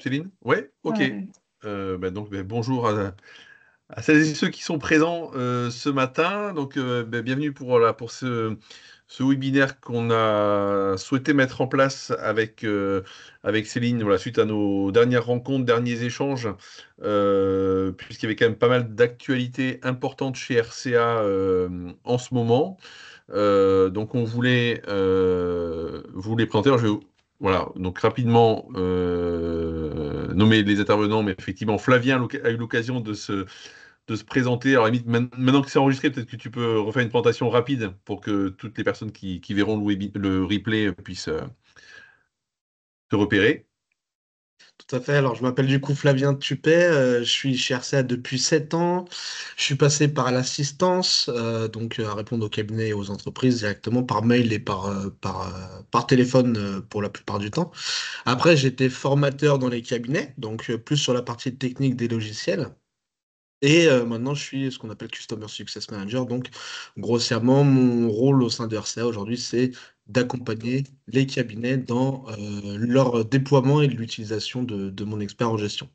Céline Oui Ok. Euh, bah, donc, ben, bonjour à, celles et ceux qui sont présents euh, ce matin. Donc, euh, ben, bienvenue pour, pour ce, webinaire qu'on a souhaité mettre en place avec, Céline suite à nos dernières rencontres, derniers échanges, puisqu'il y avait quand même pas mal d'actualités importantes chez RCA en ce moment. donc, on voulait vous les présenter. je vais voilà, donc rapidement, euh, nommer les intervenants, mais effectivement, Flavien a eu l'occasion de se, de se présenter. Alors, limite, maintenant que c'est enregistré, peut-être que tu peux refaire une présentation rapide pour que toutes les personnes qui, verront le, replay puissent te euh, repérer. Alors, je m'appelle du coup Flavien Tupet, euh, je suis chez RCA depuis 7 ans. Je suis passé par l'assistance, euh, donc euh, à répondre aux cabinets et aux entreprises directement par mail et par, par, téléphone pour la plupart du temps. Après, j'étais formateur dans les cabinets, donc plus sur la partie technique des logiciels. Et maintenant, je suis ce qu'on appelle Customer Success Manager. Donc, grossièrement, mon rôle au sein de RCA aujourd'hui, c'est d'accompagner les cabinets dans euh, leur déploiement et l'utilisation de, mon expert en gestion.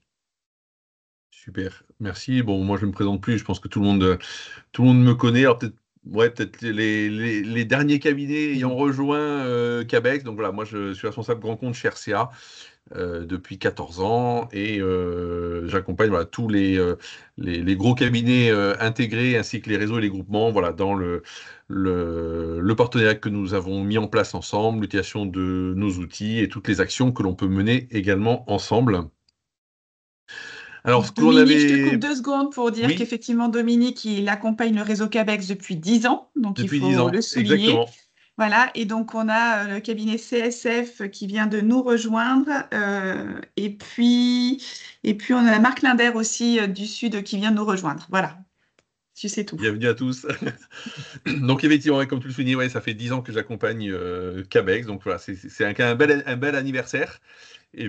Super, merci. Bon, moi je ne me présente plus, je pense que tout le monde, euh, tout le monde me connaît. peut-être Ouais, peut-être les, derniers cabinets mmh. ayant rejoint euh, Québec Cabex. Donc voilà, moi je suis responsable grand compte chez RCA euh, depuis 14 ans et euh, j'accompagne tous les, gros cabinets intégrés ainsi que les réseaux et les groupements voilà, dans le, le, le partenariat que nous avons mis en place ensemble, l'utilisation de nos outils et toutes les actions que l'on peut mener également ensemble. Alors, Dominique, je te coupe deux secondes pour dire qu'effectivement, Dominique, il accompagne le réseau CABEX depuis dix ans. Donc, il faut le souligner. Voilà, et donc on a euh, le cabinet CSF qui vient de nous rejoindre, euh, et, puis, et puis on a Marc Linder aussi euh, du Sud qui vient de nous rejoindre. Voilà, si c'est tout. Bienvenue à tous. donc effectivement, comme tu le soulignais, ça fait dix ans que j'accompagne Cabex, euh, donc voilà, c'est un, bel, anniversaire. Euh,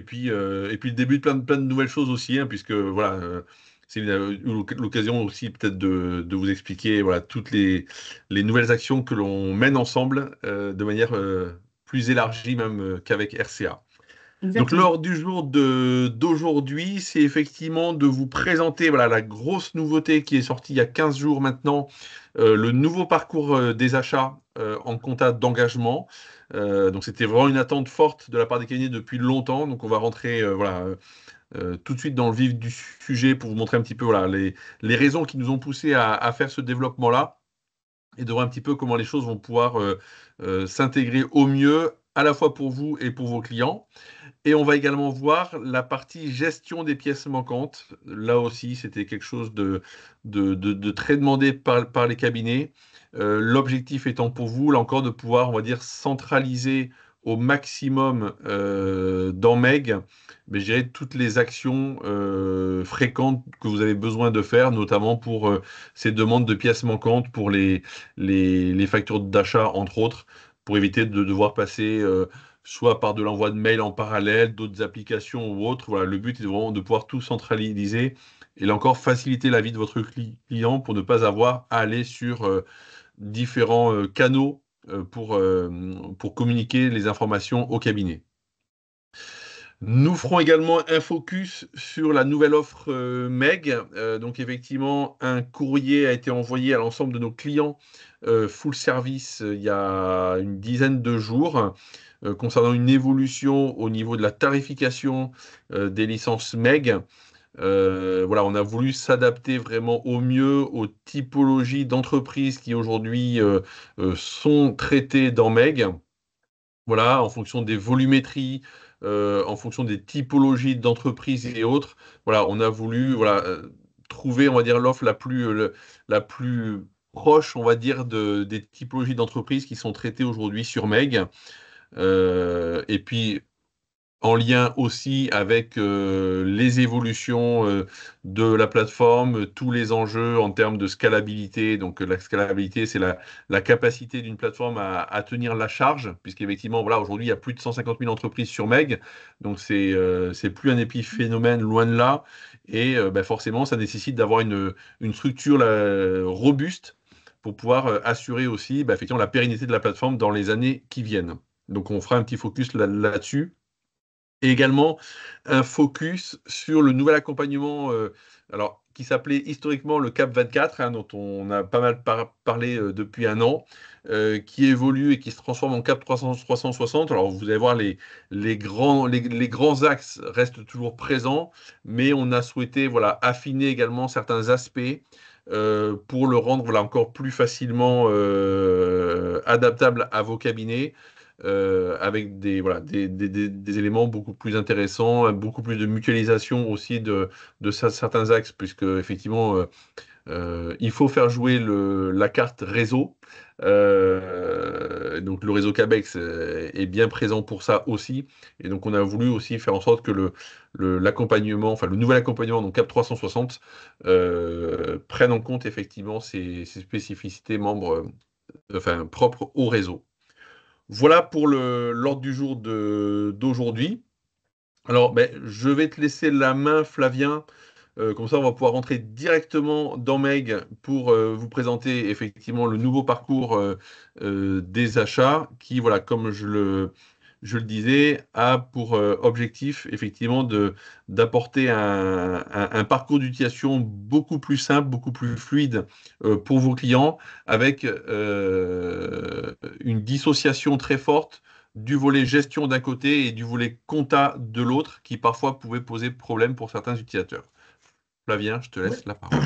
et puis, le début de plein, de, nouvelles choses aussi, hein, puisque voilà, euh, c'est l'occasion aussi peut-être de, vous expliquer toutes les nouvelles actions que l'on mène ensemble de manière plus élargie même qu'avec RCA. Donc l'ordre du jour d'aujourd'hui, c'est effectivement de vous présenter la grosse nouveauté qui est sortie il y a 15 jours maintenant, euh, le nouveau parcours euh, des achats euh, en compta d'engagement. donc c'était vraiment une attente forte de la part des cabinets depuis longtemps. Donc on va rentrer tout de suite dans le vif du sujet pour vous montrer un petit peu les, raisons qui nous ont poussés à, à faire ce développement-là et de voir un petit peu comment les choses vont pouvoir s'intégrer au mieux à la fois pour vous et pour vos clients. Et on va également voir la partie gestion des pièces manquantes. Là aussi, c'était quelque chose de, très demandé par, les cabinets. Euh, l'objectif étant pour vous, là encore, de pouvoir, on va dire, centraliser au maximum euh, dans MEG, mais je dirais toutes les actions euh, fréquentes que vous avez besoin de faire, notamment pour ces demandes de pièces manquantes, pour les factures d'achat, entre autres, pour éviter de devoir passer soit par de l'envoi de mails en parallèle, d'autres applications ou autres. Voilà, le but est vraiment de pouvoir tout centraliser et là encore faciliter la vie de votre client pour ne pas avoir à aller sur euh, différents euh, canaux euh, pour, pour communiquer les informations au cabinet. Nous ferons également un focus sur la nouvelle offre MEG. donc effectivement, un courrier a été envoyé à l'ensemble de nos clients full service il y a une dizaine de jours euh, concernant une évolution au niveau de la tarification euh, des licences MEG. Euh, voilà, on a voulu s'adapter vraiment au mieux aux typologies d'entreprises qui aujourd'hui sont traitées dans MEG. Voilà, en fonction des volumétries, en fonction des typologies d'entreprises et autres. Voilà, on a voulu voilà, trouver, on va dire, l'offre la plus, la plus proche, on va dire, des typologies d'entreprises qui sont traitées aujourd'hui sur MEG. Euh, et puis, en lien aussi avec euh, les évolutions euh, de la plateforme, tous les enjeux en termes de scalabilité. Donc la scalabilité, c'est la, capacité d'une plateforme à, tenir la charge, puisqu'effectivement, voilà, aujourd'hui, il y a plus de 150 000 entreprises sur Meg, donc c'est n'est plus un épiphénomène loin de là, et ben, forcément, ça nécessite d'avoir une, structure robuste pour pouvoir assurer aussi ben, effectivement, la pérennité de la plateforme dans les années qui viennent. Donc on fera un petit focus là-dessus. et également un focus sur le nouvel accompagnement euh, alors, qui s'appelait historiquement le CAP 24, hein, dont on a pas mal parlé euh, depuis un an, euh, qui évolue et qui se transforme en CAP 360. Alors vous allez voir, les, les, grands, grands, axes restent toujours présents, mais on a souhaité voilà, affiner également certains aspects. pour le rendre voilà, encore plus facilement adaptable à vos cabinets, euh, avec des, des, éléments beaucoup plus intéressants, beaucoup plus de mutualisation aussi de, certains axes, puisque effectivement, euh, euh, il faut faire jouer le, la carte réseau. donc le réseau CABEX est bien présent pour ça aussi. Et donc on a voulu aussi faire en sorte que le l'accompagnement, enfin le nouvel accompagnement, donc CAP 360, prenne en compte effectivement ces, spécificités membres, enfin propres au réseau. Voilà pour l'ordre du jour d'aujourd'hui. Alors, ben, je vais te laisser la main, Flavien. Euh, comme ça, on va pouvoir rentrer directement dans Meg pour euh, vous présenter effectivement le nouveau parcours euh, des achats qui, voilà, comme je le, je le disais, a pour euh, objectif effectivement de, d'apporter un, parcours d'utilisation beaucoup plus simple, beaucoup plus fluide euh, pour vos clients, avec euh, une dissociation très forte du volet gestion d'un côté et du volet compta de l'autre, qui parfois pouvait poser problème pour certains utilisateurs. Flavien, je te laisse la parole.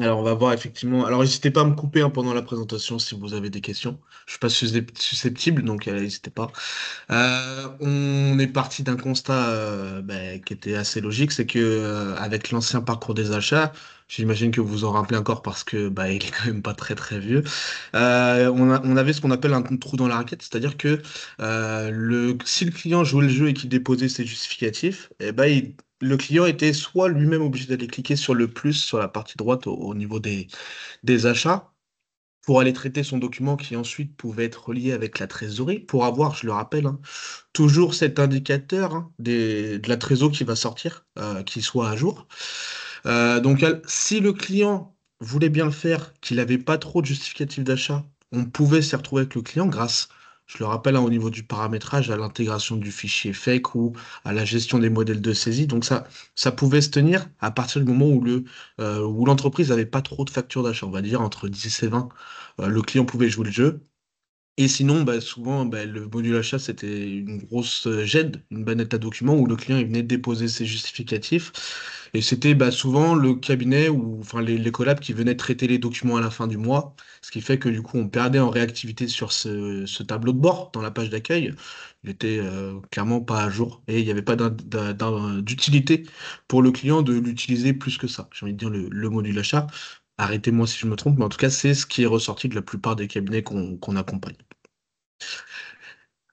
Alors, on va voir effectivement. Alors, n'hésitez pas à me couper hein, pendant la présentation si vous avez des questions. Je ne suis pas susceptible, donc euh, n'hésitez pas. Euh, on est parti d'un constat euh, ben, qui était assez logique, c'est que avec l'ancien parcours des achats, j'imagine que vous vous en rappelez encore parce que bah, il est quand même pas très très vieux. on, avait ce qu'on appelle un trou dans la raquette, c'est-à-dire que le, si le client jouait le jeu et qu'il déposait ses justificatifs, eh ben il le client était soit lui-même obligé d'aller cliquer sur le plus sur la partie droite au, niveau des, achats pour aller traiter son document qui ensuite pouvait être relié avec la trésorerie, pour avoir, je le rappelle, hein, toujours cet indicateur hein, de la trésorerie qui va sortir, euh, qui soit à jour. Euh, donc si le client voulait bien le faire, qu'il n'avait pas trop de justificatif d'achat, on pouvait s'y retrouver avec le client grâce je le rappelle, hein, au niveau du paramétrage, à l'intégration du fichier fake ou à la gestion des modèles de saisie. Donc ça, ça pouvait se tenir à partir du moment où le euh, où l'entreprise n'avait pas trop de factures d'achat, on va dire entre 10 et 20. Euh, le client pouvait jouer le jeu. Et sinon, bah, souvent, bah, le module achat, c'était une grosse euh, GED, une bannette à documents, où le client venait déposer ses justificatifs et c'était bah, souvent le cabinet ou enfin les, collabs qui venaient traiter les documents à la fin du mois, ce qui fait que du coup on perdait en réactivité sur ce, tableau de bord dans la page d'accueil. Il était euh, clairement pas à jour et il n'y avait pas d'utilité pour le client de l'utiliser plus que ça. J'ai envie de dire le, module achat. Arrêtez-moi si je me trompe, mais en tout cas c'est ce qui est ressorti de la plupart des cabinets qu'on accompagne.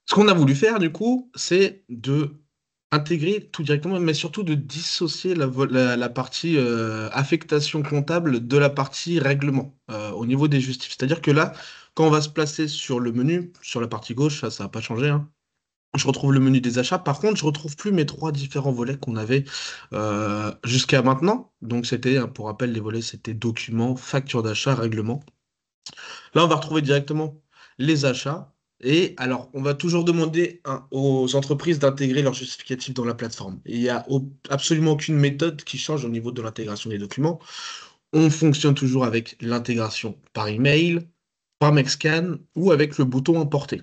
Ce qu'on a voulu faire, du coup, c'est de intégrer tout directement, mais surtout de dissocier la, partie euh, affectation comptable de la partie règlement euh, au niveau des justifs. C'est-à-dire que là, quand on va se placer sur le menu, sur la partie gauche, ça, ça n'a pas changé. Hein. je retrouve le menu des achats. Par contre, je retrouve plus mes trois différents volets qu'on avait euh, jusqu'à maintenant. Donc, c'était, hein, pour rappel, les volets, c'était documents, facture d'achat, règlement. Là, on va retrouver directement les achats, et alors, on va toujours demander aux entreprises d'intégrer leurs justificatifs dans la plateforme. Il n'y a absolument aucune méthode qui change au niveau de l'intégration des documents. On fonctionne toujours avec l'intégration par email, par Mexcan ou avec le bouton importer.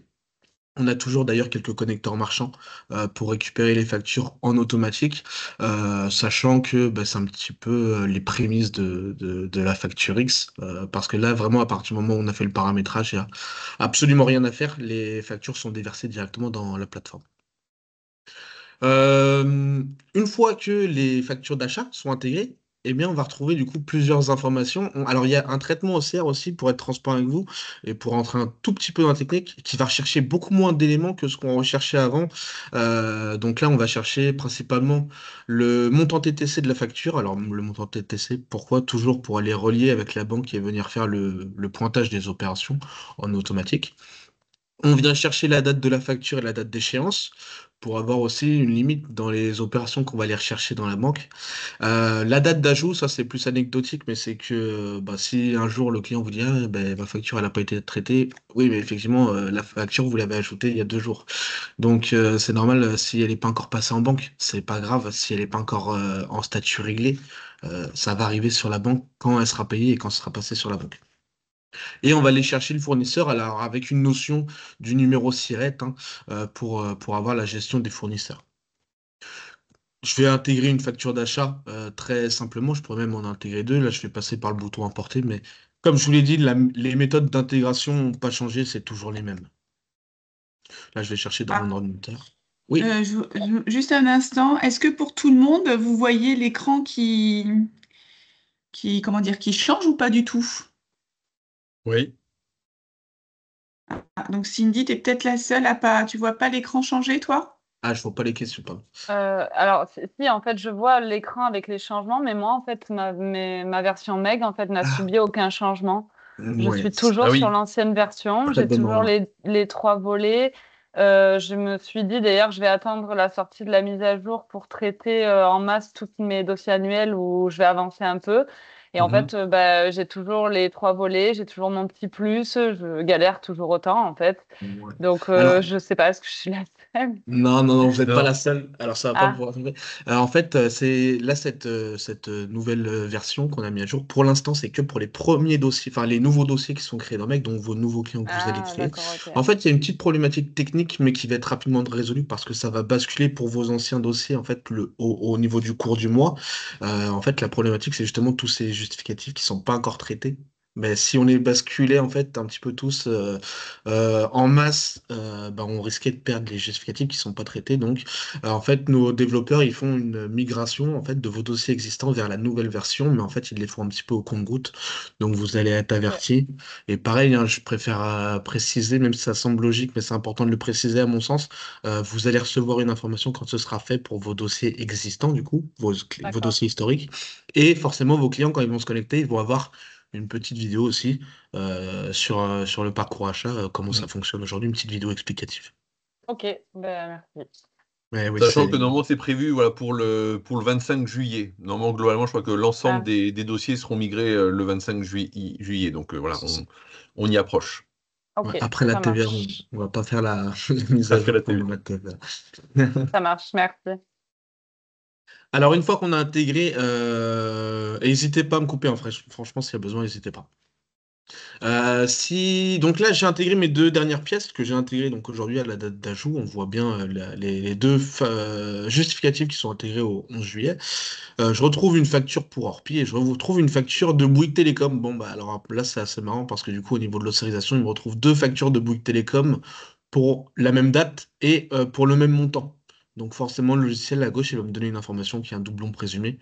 On a toujours d'ailleurs quelques connecteurs marchands euh, pour récupérer les factures en automatique, euh, sachant que bah, c'est un petit peu euh, les prémices de, la facture X, parce que là vraiment à partir du moment où on a fait le paramétrage, il n'y a absolument rien à faire, les factures sont déversées directement dans la plateforme. une fois que les factures d'achat sont intégrées, eh bien, on va retrouver du coup plusieurs informations. alors, il y a un traitement OCR aussi, pour être transparent avec vous, et pour entrer un tout petit peu dans la technique, qui va rechercher beaucoup moins d'éléments que ce qu'on recherchait avant. Euh, donc là, on va chercher principalement le montant TTC de la facture. Alors, le montant TTC, pourquoi Toujours pour aller relier avec la banque et venir faire le pointage des opérations en automatique. On vient chercher la date de la facture et la date d'échéance pour avoir aussi une limite dans les opérations qu'on va aller rechercher dans la banque. Euh, la date d'ajout, ça c'est plus anecdotique, mais c'est que bah, si un jour le client vous dit ah, ben, ma facture elle n'a pas été traitée, oui mais effectivement euh, la facture vous l'avez ajoutée il y a deux jours. Donc euh, c'est normal si elle n'est pas encore passée en banque, c'est pas grave si elle n'est pas encore en statut réglé, ça va arriver sur la banque quand elle sera payée et quand ce sera passée sur la banque. Et on va aller chercher le fournisseur alors avec une notion du numéro SIRET hein, euh, euh, pour, avoir la gestion des fournisseurs. Je vais intégrer une facture d'achat euh, très simplement. Je pourrais même en intégrer deux. Là, je vais passer par le bouton importer. Mais comme je vous l'ai dit, les méthodes d'intégration n'ont pas changé. C'est toujours les mêmes. Là, je vais chercher dans ah. mon ordinateur. Oui. juste un instant. Est-ce que pour tout le monde, vous voyez l'écran qui, qui, comment dire, qui change ou pas du tout oui. Ah, donc Cindy, tu es peut-être la seule à pas. Tu vois pas l'écran changer, toi Ah, je vois pas les questions, euh, alors, si, en fait, je vois l'écran avec les changements, mais moi, en fait, ma, version Meg, en fait, n'a ah. subi aucun changement. Je suis toujours ah sur l'ancienne version. J'ai toujours les, trois volets. Euh, je me suis dit d'ailleurs, je vais attendre la sortie de la mise à jour pour traiter euh, en masse tous mes dossiers annuels où je vais avancer un peu. Et en mhm. fait, euh, bah, j'ai toujours les trois volets, j'ai toujours mon petit plus, je galère toujours autant en fait. Donc, je euh, ne je sais pas ce que je suis là non, non, non, vous n'êtes pas la seule. Alors, ça va pas ah. pouvoir tomber. Euh, en fait, euh, c'est là, cette, euh, cette nouvelle version qu'on a mis à jour, pour l'instant, c'est que pour les premiers dossiers, enfin, les nouveaux dossiers qui sont créés dans Mec, donc vos nouveaux clients que vous allez ah, créer. En fait, il y a une petite problématique technique, mais qui va être rapidement résolue parce que ça va basculer pour vos anciens dossiers, en fait, le, au, niveau du cours du mois. en fait, la problématique, c'est justement tous ces justificatifs qui ne sont pas encore traités ben, si on les basculait en fait un petit peu tous euh, euh, en masse, euh, ben, on risquait de perdre les justificatifs qui ne sont pas traités. Donc en fait, nos développeurs ils font une migration en fait de vos dossiers existants vers la nouvelle version, mais en fait ils les font un petit peu au compte-goutte. Donc vous allez être averti. Et pareil, hein, je préfère préciser, même si ça semble logique, mais c'est important de le préciser à mon sens. vous allez recevoir une information quand ce sera fait pour vos dossiers existants du coup, vos, vos dossiers historiques, et forcément vos clients quand ils vont se connecter, ils vont avoir une petite vidéo aussi euh, sur, euh, sur le parcours achat, euh, comment ça mm. fonctionne aujourd'hui, une petite vidéo explicative. Ok, ben, merci. Sachant que normalement c'est prévu voilà, pour, le, pour le 25 juillet. Normalement, globalement, je crois que l'ensemble ah. des, dossiers seront migrés le 25 juillet. Donc voilà, on, y approche. après la TVA, on ne va pas faire la, mise à jour. Ça marche, merci. Alors, une fois qu'on a intégré, euh, n'hésitez pas à me couper. franchement, s'il y a besoin, n'hésitez pas. Euh, si donc là j'ai intégré mes deux dernières pièces que j'ai intégrées donc aujourd'hui à la date d'ajout on voit bien euh, les, deux justificatifs qui sont intégrés au 11 juillet je retrouve une facture pour Orpi et je retrouve une facture de Bouygues Télécom bon bah alors là c'est assez marrant parce que du coup au niveau de l'autorisation il me retrouve deux factures de Bouygues Télécom pour la même date et pour le même montant donc forcément, le logiciel à gauche, il va me donner une information qui est un doublon présumé.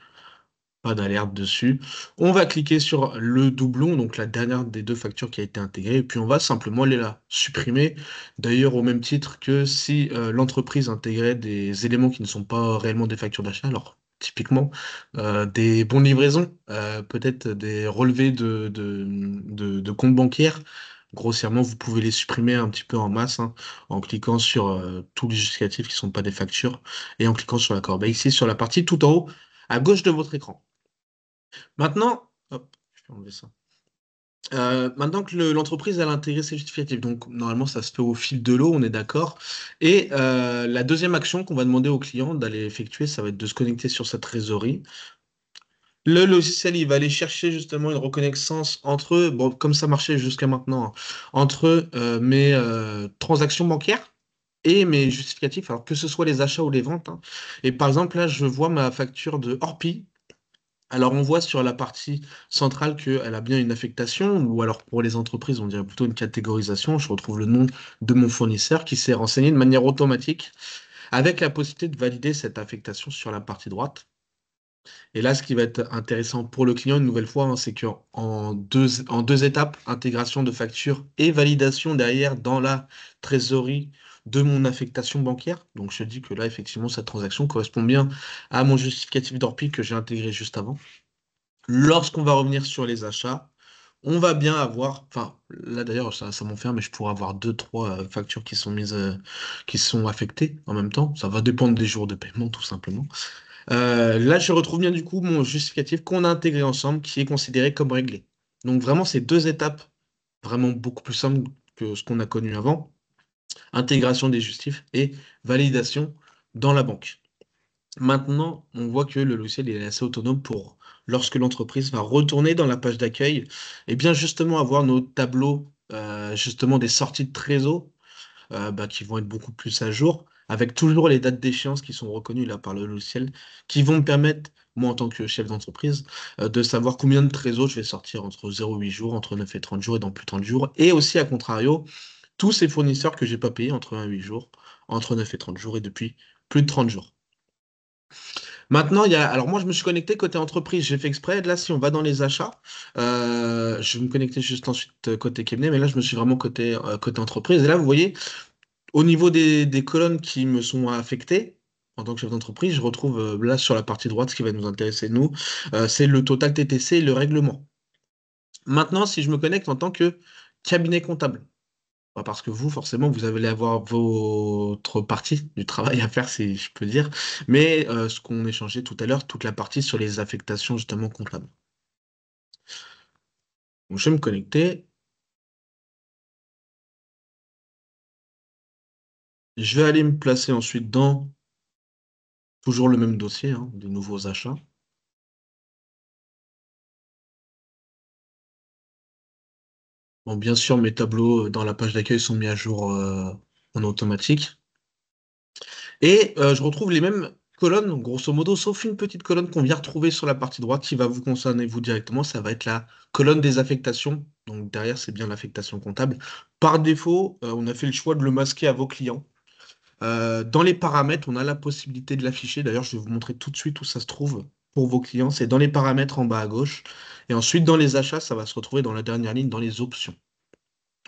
Pas d'alerte dessus. On va cliquer sur le doublon, donc la dernière des deux factures qui a été intégrée, et puis on va simplement aller la supprimer. D'ailleurs, au même titre que si euh, l'entreprise intégrait des éléments qui ne sont pas réellement des factures d'achat, alors typiquement euh, des bons de livraison, euh, peut-être des relevés de, de, de, de comptes bancaires, grossièrement, vous pouvez les supprimer un petit peu en masse hein, en cliquant sur euh, tous les justificatifs qui ne sont pas des factures et en cliquant sur l'accord. ici sur la partie tout en haut à gauche de votre écran. Maintenant, je enlever ça. Euh, maintenant que l'entreprise a intégré ses justificatifs, donc normalement ça se fait au fil de l'eau, on est d'accord. Et euh, la deuxième action qu'on va demander au client d'aller effectuer, ça va être de se connecter sur sa trésorerie le logiciel, il va aller chercher justement une reconnaissance entre, bon, comme ça marchait jusqu'à maintenant, hein. entre euh, mes euh, transactions bancaires et mes justificatifs, alors que ce soit les achats ou les ventes. Hein. Et par exemple, là, je vois ma facture de Orpi. Alors, on voit sur la partie centrale qu'elle a bien une affectation, ou alors pour les entreprises, on dirait plutôt une catégorisation. Je retrouve le nom de mon fournisseur qui s'est renseigné de manière automatique, avec la possibilité de valider cette affectation sur la partie droite. Et là, ce qui va être intéressant pour le client, une nouvelle fois, hein, c'est qu'en deux, en deux étapes, intégration de facture et validation derrière dans la trésorerie de mon affectation bancaire. Donc je dis que là, effectivement, cette transaction correspond bien à mon justificatif d'ORPI que j'ai intégré juste avant. Lorsqu'on va revenir sur les achats, on va bien avoir, enfin là d'ailleurs ça, ça m'enferme, mais je pourrais avoir deux, trois euh, factures qui sont mises, euh, qui sont affectées en même temps. Ça va dépendre des jours de paiement tout simplement. Euh, là, je retrouve bien du coup mon justificatif qu'on a intégré ensemble, qui est considéré comme réglé. Donc vraiment, ces deux étapes, vraiment beaucoup plus simples que ce qu'on a connu avant, intégration des justifs et validation dans la banque. Maintenant, on voit que le logiciel est assez autonome pour lorsque l'entreprise va retourner dans la page d'accueil, et bien justement avoir nos tableaux euh, justement des sorties de trésor euh, bah, qui vont être beaucoup plus à jour avec toujours les dates d'échéance qui sont reconnues là par le logiciel, qui vont me permettre, moi en tant que chef d'entreprise, euh, de savoir combien de trésors je vais sortir entre 0 et 8 jours, entre 9 et 30 jours et dans plus de 30 jours. Et aussi, à contrario, tous ces fournisseurs que je n'ai pas payés entre 1 et 8 jours, entre 9 et 30 jours et depuis plus de 30 jours. Maintenant, il y a. Alors moi, je me suis connecté côté entreprise. J'ai fait exprès. Là, si on va dans les achats, euh, je vais me connecter juste ensuite euh, côté cabinet. mais là, je me suis vraiment côté côté entreprise. Et là, vous voyez, au niveau des, colonnes qui me sont affectées en tant que chef d'entreprise, je retrouve euh, là sur la partie droite ce qui va nous intéresser, nous, euh, c'est le total TTC et le règlement. Maintenant, si je me connecte en tant que cabinet comptable, parce que vous, forcément, vous allez avoir votre partie du travail à faire, si je peux dire, mais euh, ce qu'on échangeait tout à l'heure, toute la partie sur les affectations justement comptables. Donc, je vais me connecter. Je vais aller me placer ensuite dans toujours le même dossier, hein, des nouveaux achats. Bon, bien sûr, mes tableaux dans la page d'accueil sont mis à jour euh, en automatique. Et euh, je retrouve les mêmes colonnes, grosso modo, sauf une petite colonne qu'on vient retrouver sur la partie droite qui va vous concerner vous directement. Ça va être la colonne des affectations. Donc derrière, c'est bien l'affectation comptable. Par défaut, euh, on a fait le choix de le masquer à vos clients. Euh, dans les paramètres, on a la possibilité de l'afficher. D'ailleurs, je vais vous montrer tout de suite où ça se trouve pour vos clients. C'est dans les paramètres en bas à gauche. Et ensuite, dans les achats, ça va se retrouver dans la dernière ligne, dans les options.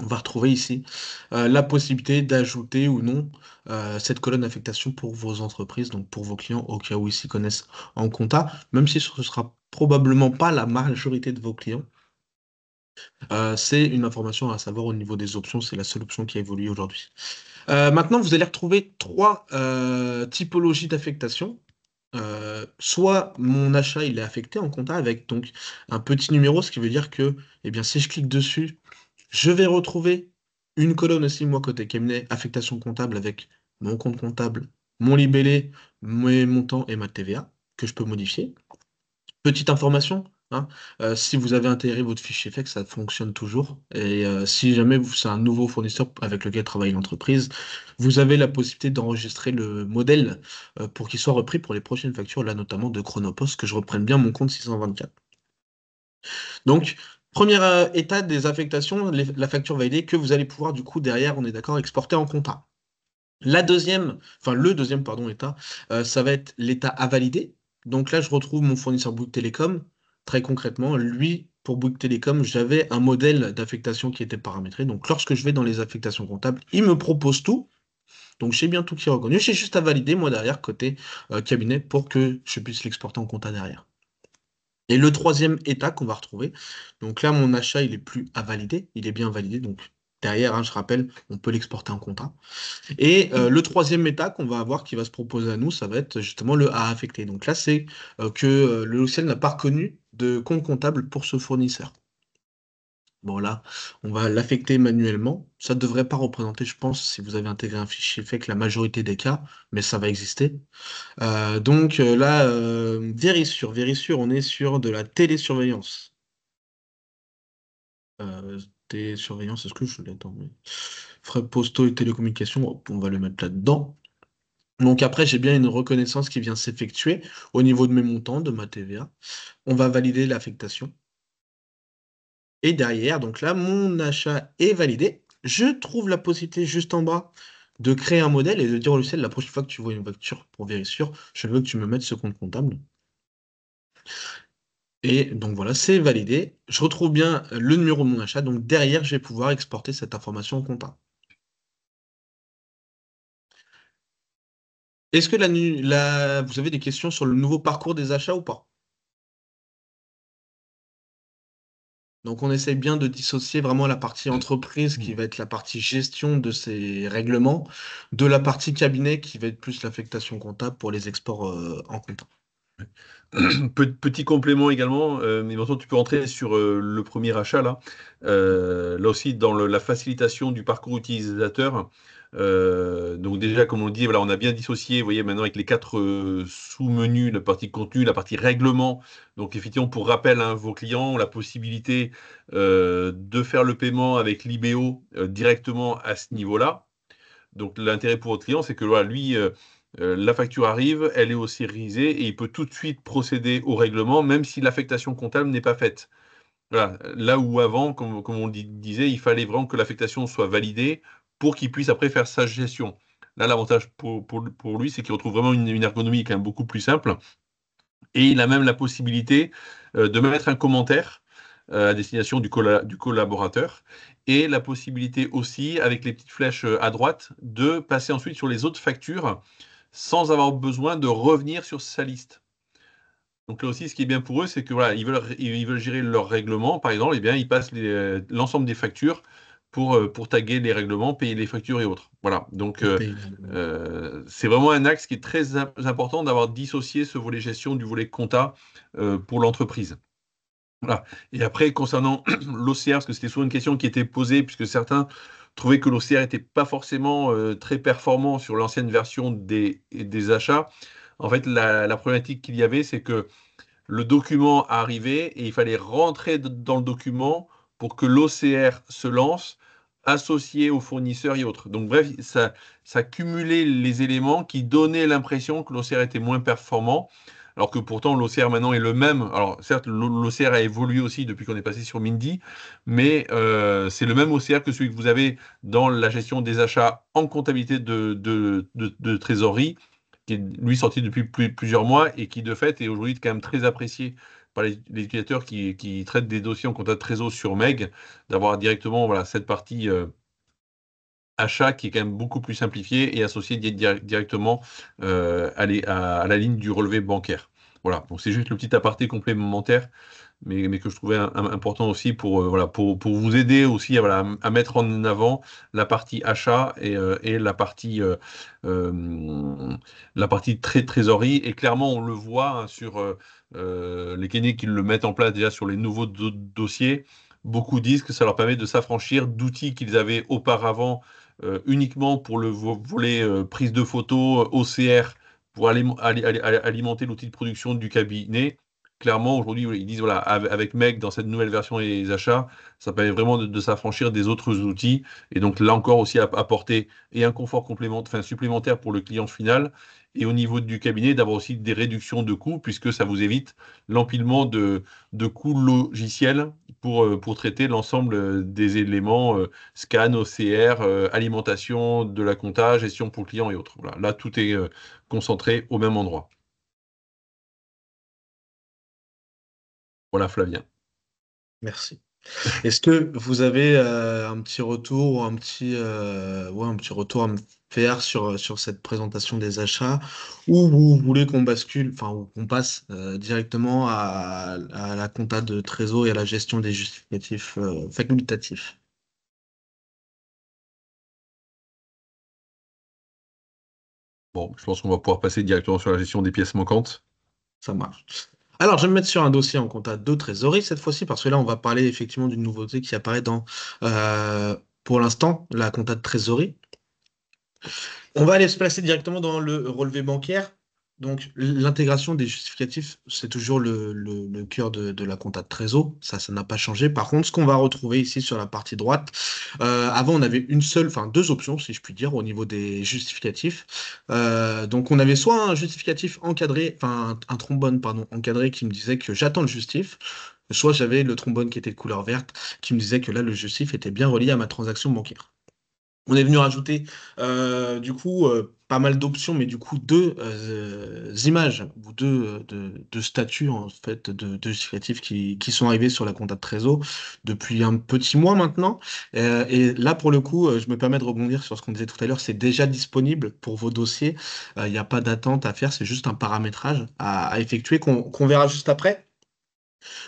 On va retrouver ici euh, la possibilité d'ajouter ou non euh, cette colonne d'affectation pour vos entreprises, donc pour vos clients, au cas où ils s'y connaissent en compta, même si ce ne sera probablement pas la majorité de vos clients. c'est une information à savoir au niveau des options, c'est la seule option qui a évolué aujourd'hui. Euh, maintenant, vous allez retrouver trois euh, typologies d'affectation. Euh, soit mon achat il est affecté en comptable avec donc un petit numéro, ce qui veut dire que eh bien, si je clique dessus, je vais retrouver une colonne aussi, moi, côté Kemnet, affectation comptable avec mon compte comptable, mon libellé, mes montants et ma TVA, que je peux modifier. Petite information, Hein. Euh, si vous avez intégré votre fichier FEC, ça fonctionne toujours. Et euh, si jamais c'est un nouveau fournisseur avec lequel travaille l'entreprise, vous avez la possibilité d'enregistrer le modèle euh, pour qu'il soit repris pour les prochaines factures, là notamment de Chronopost, que je reprenne bien mon compte 624. Donc, premier état des affectations, la facture validée que vous allez pouvoir du coup derrière, on est d'accord, exporter en compta. La deuxième, enfin le deuxième pardon état, ça va être l'état à valider. Donc là, je retrouve mon fournisseur Bouygues Télécom, très concrètement, lui, pour Bouygues Télécom, j'avais un modèle d'affectation qui était paramétré. Donc, lorsque je vais dans les affectations comptables, il me propose tout. Donc, j'ai bien tout qui est reconnu. J'ai juste à valider, moi, derrière, côté euh, cabinet, pour que je puisse l'exporter en compta derrière. Et le troisième état qu'on va retrouver, donc là, mon achat, il est plus à valider, il est bien validé, donc Derrière, hein, je rappelle, on peut l'exporter en contrat. Et euh, le troisième état qu'on va avoir qui va se proposer à nous, ça va être justement le A affecté. Donc là, c'est euh, que euh, le logiciel n'a pas reconnu de compte comptable pour ce fournisseur. Bon là, on va l'affecter manuellement. Ça ne devrait pas représenter, je pense, si vous avez intégré un fichier que la majorité des cas, mais ça va exister. donc là, Vérissure, sur. on est sur de la télésurveillance surveillance, est-ce que je l'attends Frais postaux et télécommunications, on va le mettre là-dedans. Donc après, j'ai bien une reconnaissance qui vient s'effectuer au niveau de mes montants, de ma TVA. On va valider l'affectation. Et derrière, donc là, mon achat est validé. Je trouve la possibilité juste en bas de créer un modèle et de dire au logiciel, la prochaine fois que tu vois une voiture pour vérifier, je veux que tu me mettes ce compte comptable. Et donc voilà, c'est validé. Je retrouve bien le numéro de mon achat. Donc derrière, je vais pouvoir exporter cette information au comptable. Est-ce que vous avez des questions sur le nouveau parcours des achats ou pas Donc on essaye bien de dissocier vraiment la partie entreprise qui mmh. va être la partie gestion de ces règlements de la partie cabinet qui va être plus l'affectation comptable pour les exports euh, en comptable. Petit complément également, euh, mais maintenant tu peux entrer sur euh, le premier achat là. Euh, là aussi, dans la facilitation du parcours utilisateur. donc déjà, comme on dit, voilà, on a bien dissocié, vous voyez, maintenant avec les quatre sous-menus, la partie contenu, la partie règlement. Donc effectivement, pour rappel, à hein, vos clients la possibilité de faire le paiement avec l'IBO directement à ce niveau-là. Donc l'intérêt pour votre client, c'est que lui euh, la facture arrive, elle est aussi risée et il peut tout de suite procéder au règlement, même si l'affectation comptable n'est pas faite. Là où avant, comme, on disait, il fallait vraiment que l'affectation soit validée pour qu'il puisse après faire sa gestion. Là, l'avantage pour, lui, c'est qu'il retrouve vraiment une, ergonomie quand même beaucoup plus simple. Et il a même la possibilité euh, de mettre un commentaire euh, à destination du, du, collaborateur et la possibilité aussi, avec les petites flèches à droite, de passer ensuite sur les autres factures sans avoir besoin de revenir sur sa liste. Donc là aussi, ce qui est bien pour eux, c'est que voilà, ils veulent, ils veulent gérer leur règlement, par exemple, et eh bien ils passent euh, l'ensemble des factures pour, euh, pour taguer les règlements, payer les factures et autres. Voilà. Donc euh, c'est vraiment un axe qui est très important d'avoir dissocié ce volet gestion du volet compta pour l'entreprise. Voilà. Et après, concernant l'OCR, parce que c'était souvent une question qui était posée, puisque certains trouver que l'OCR n'était pas forcément euh, très performant sur l'ancienne version des, achats. En fait, la, problématique qu'il y avait, c'est que le document arrivait et il fallait rentrer dans le document pour que l'OCR se lance associé aux fournisseurs et autres. Donc bref, ça, ça cumulait les éléments qui donnaient l'impression que l'OCR était moins performant alors que pourtant l'OCR maintenant est le même. Alors certes, l'OCR a évolué aussi depuis qu'on est passé sur Mindy, mais euh, c'est le même OCR que celui que vous avez dans la gestion des achats en comptabilité de, de, trésorerie, qui est lui sorti depuis plusieurs mois et qui de fait est aujourd'hui quand même très apprécié par les, utilisateurs qui, traitent des dossiers en comptabilité de trésor sur Meg, d'avoir directement voilà, cette partie. Euh, achat qui est quand même beaucoup plus simplifié et associé directement euh, à, la ligne du relevé bancaire. Voilà, c'est juste le petit aparté complémentaire, mais, que je trouvais important aussi pour, euh, voilà, pour, vous aider aussi à, mettre en avant la partie achat et, euh, la, partie, la partie trésorerie. Et clairement, on le voit hein, sur les Kenny qui le mettent en place déjà sur les nouveaux dossiers beaucoup disent que ça leur permet de s'affranchir d'outils qu'ils avaient auparavant euh, uniquement pour le volet euh, prise de photos euh, OCR pour alimenter l'outil de production du cabinet clairement, aujourd'hui, ils disent voilà, avec MEC, dans cette nouvelle version et les achats, ça permet vraiment de, s'affranchir des autres outils. Et donc, là encore, aussi apporter et un confort complémentaire, enfin, supplémentaire pour le client final. Et au niveau du cabinet, d'avoir aussi des réductions de coûts, puisque ça vous évite l'empilement de, coûts logiciels pour, euh, traiter l'ensemble euh, des éléments euh, scan, OCR, alimentation de la compta, gestion pour client et autres. Là, tout est concentré au même endroit. Voilà, Flavien. Merci. Est-ce que vous avez euh, un petit retour ou un petit, euh, retour à me faire sur, cette présentation des achats ou vous voulez qu'on bascule, enfin qu'on passe euh, directement à, à, la compta de trésor et à la gestion des justificatifs facultatifs Bon, je pense qu'on va pouvoir passer directement sur la gestion des pièces manquantes. Ça marche. Alors, je vais me mettre sur un dossier en compta de trésorerie cette fois-ci, parce que là, on va parler effectivement d'une nouveauté qui apparaît dans, euh, pour l'instant, la compta de trésorerie. On va aller se placer directement dans le relevé bancaire. Donc, l'intégration des justificatifs, c'est toujours le, cœur de, la compta de Trésor. Ça, ça n'a pas changé. Par contre, ce qu'on va retrouver ici sur la partie droite, euh, avant, on avait une seule, enfin deux options, si je puis dire, au niveau des justificatifs. Euh, donc, on avait soit un justificatif encadré, enfin, un, un trombone, pardon, encadré qui me disait que j'attends le justif, soit j'avais le trombone qui était de couleur verte, qui me disait que là, le justif était bien relié à ma transaction bancaire. On est venu rajouter euh, du coup euh, pas mal d'options, mais du coup deux euh, images ou deux, de, statuts en fait de, de justificatifs qui, sont arrivés sur la compta de Trésor depuis un petit mois maintenant. et là pour le coup, je me permets de rebondir sur ce qu'on disait tout à l'heure, c'est déjà disponible pour vos dossiers. Il n'y a pas d'attente à faire, c'est juste un paramétrage à, effectuer qu'on verra juste après.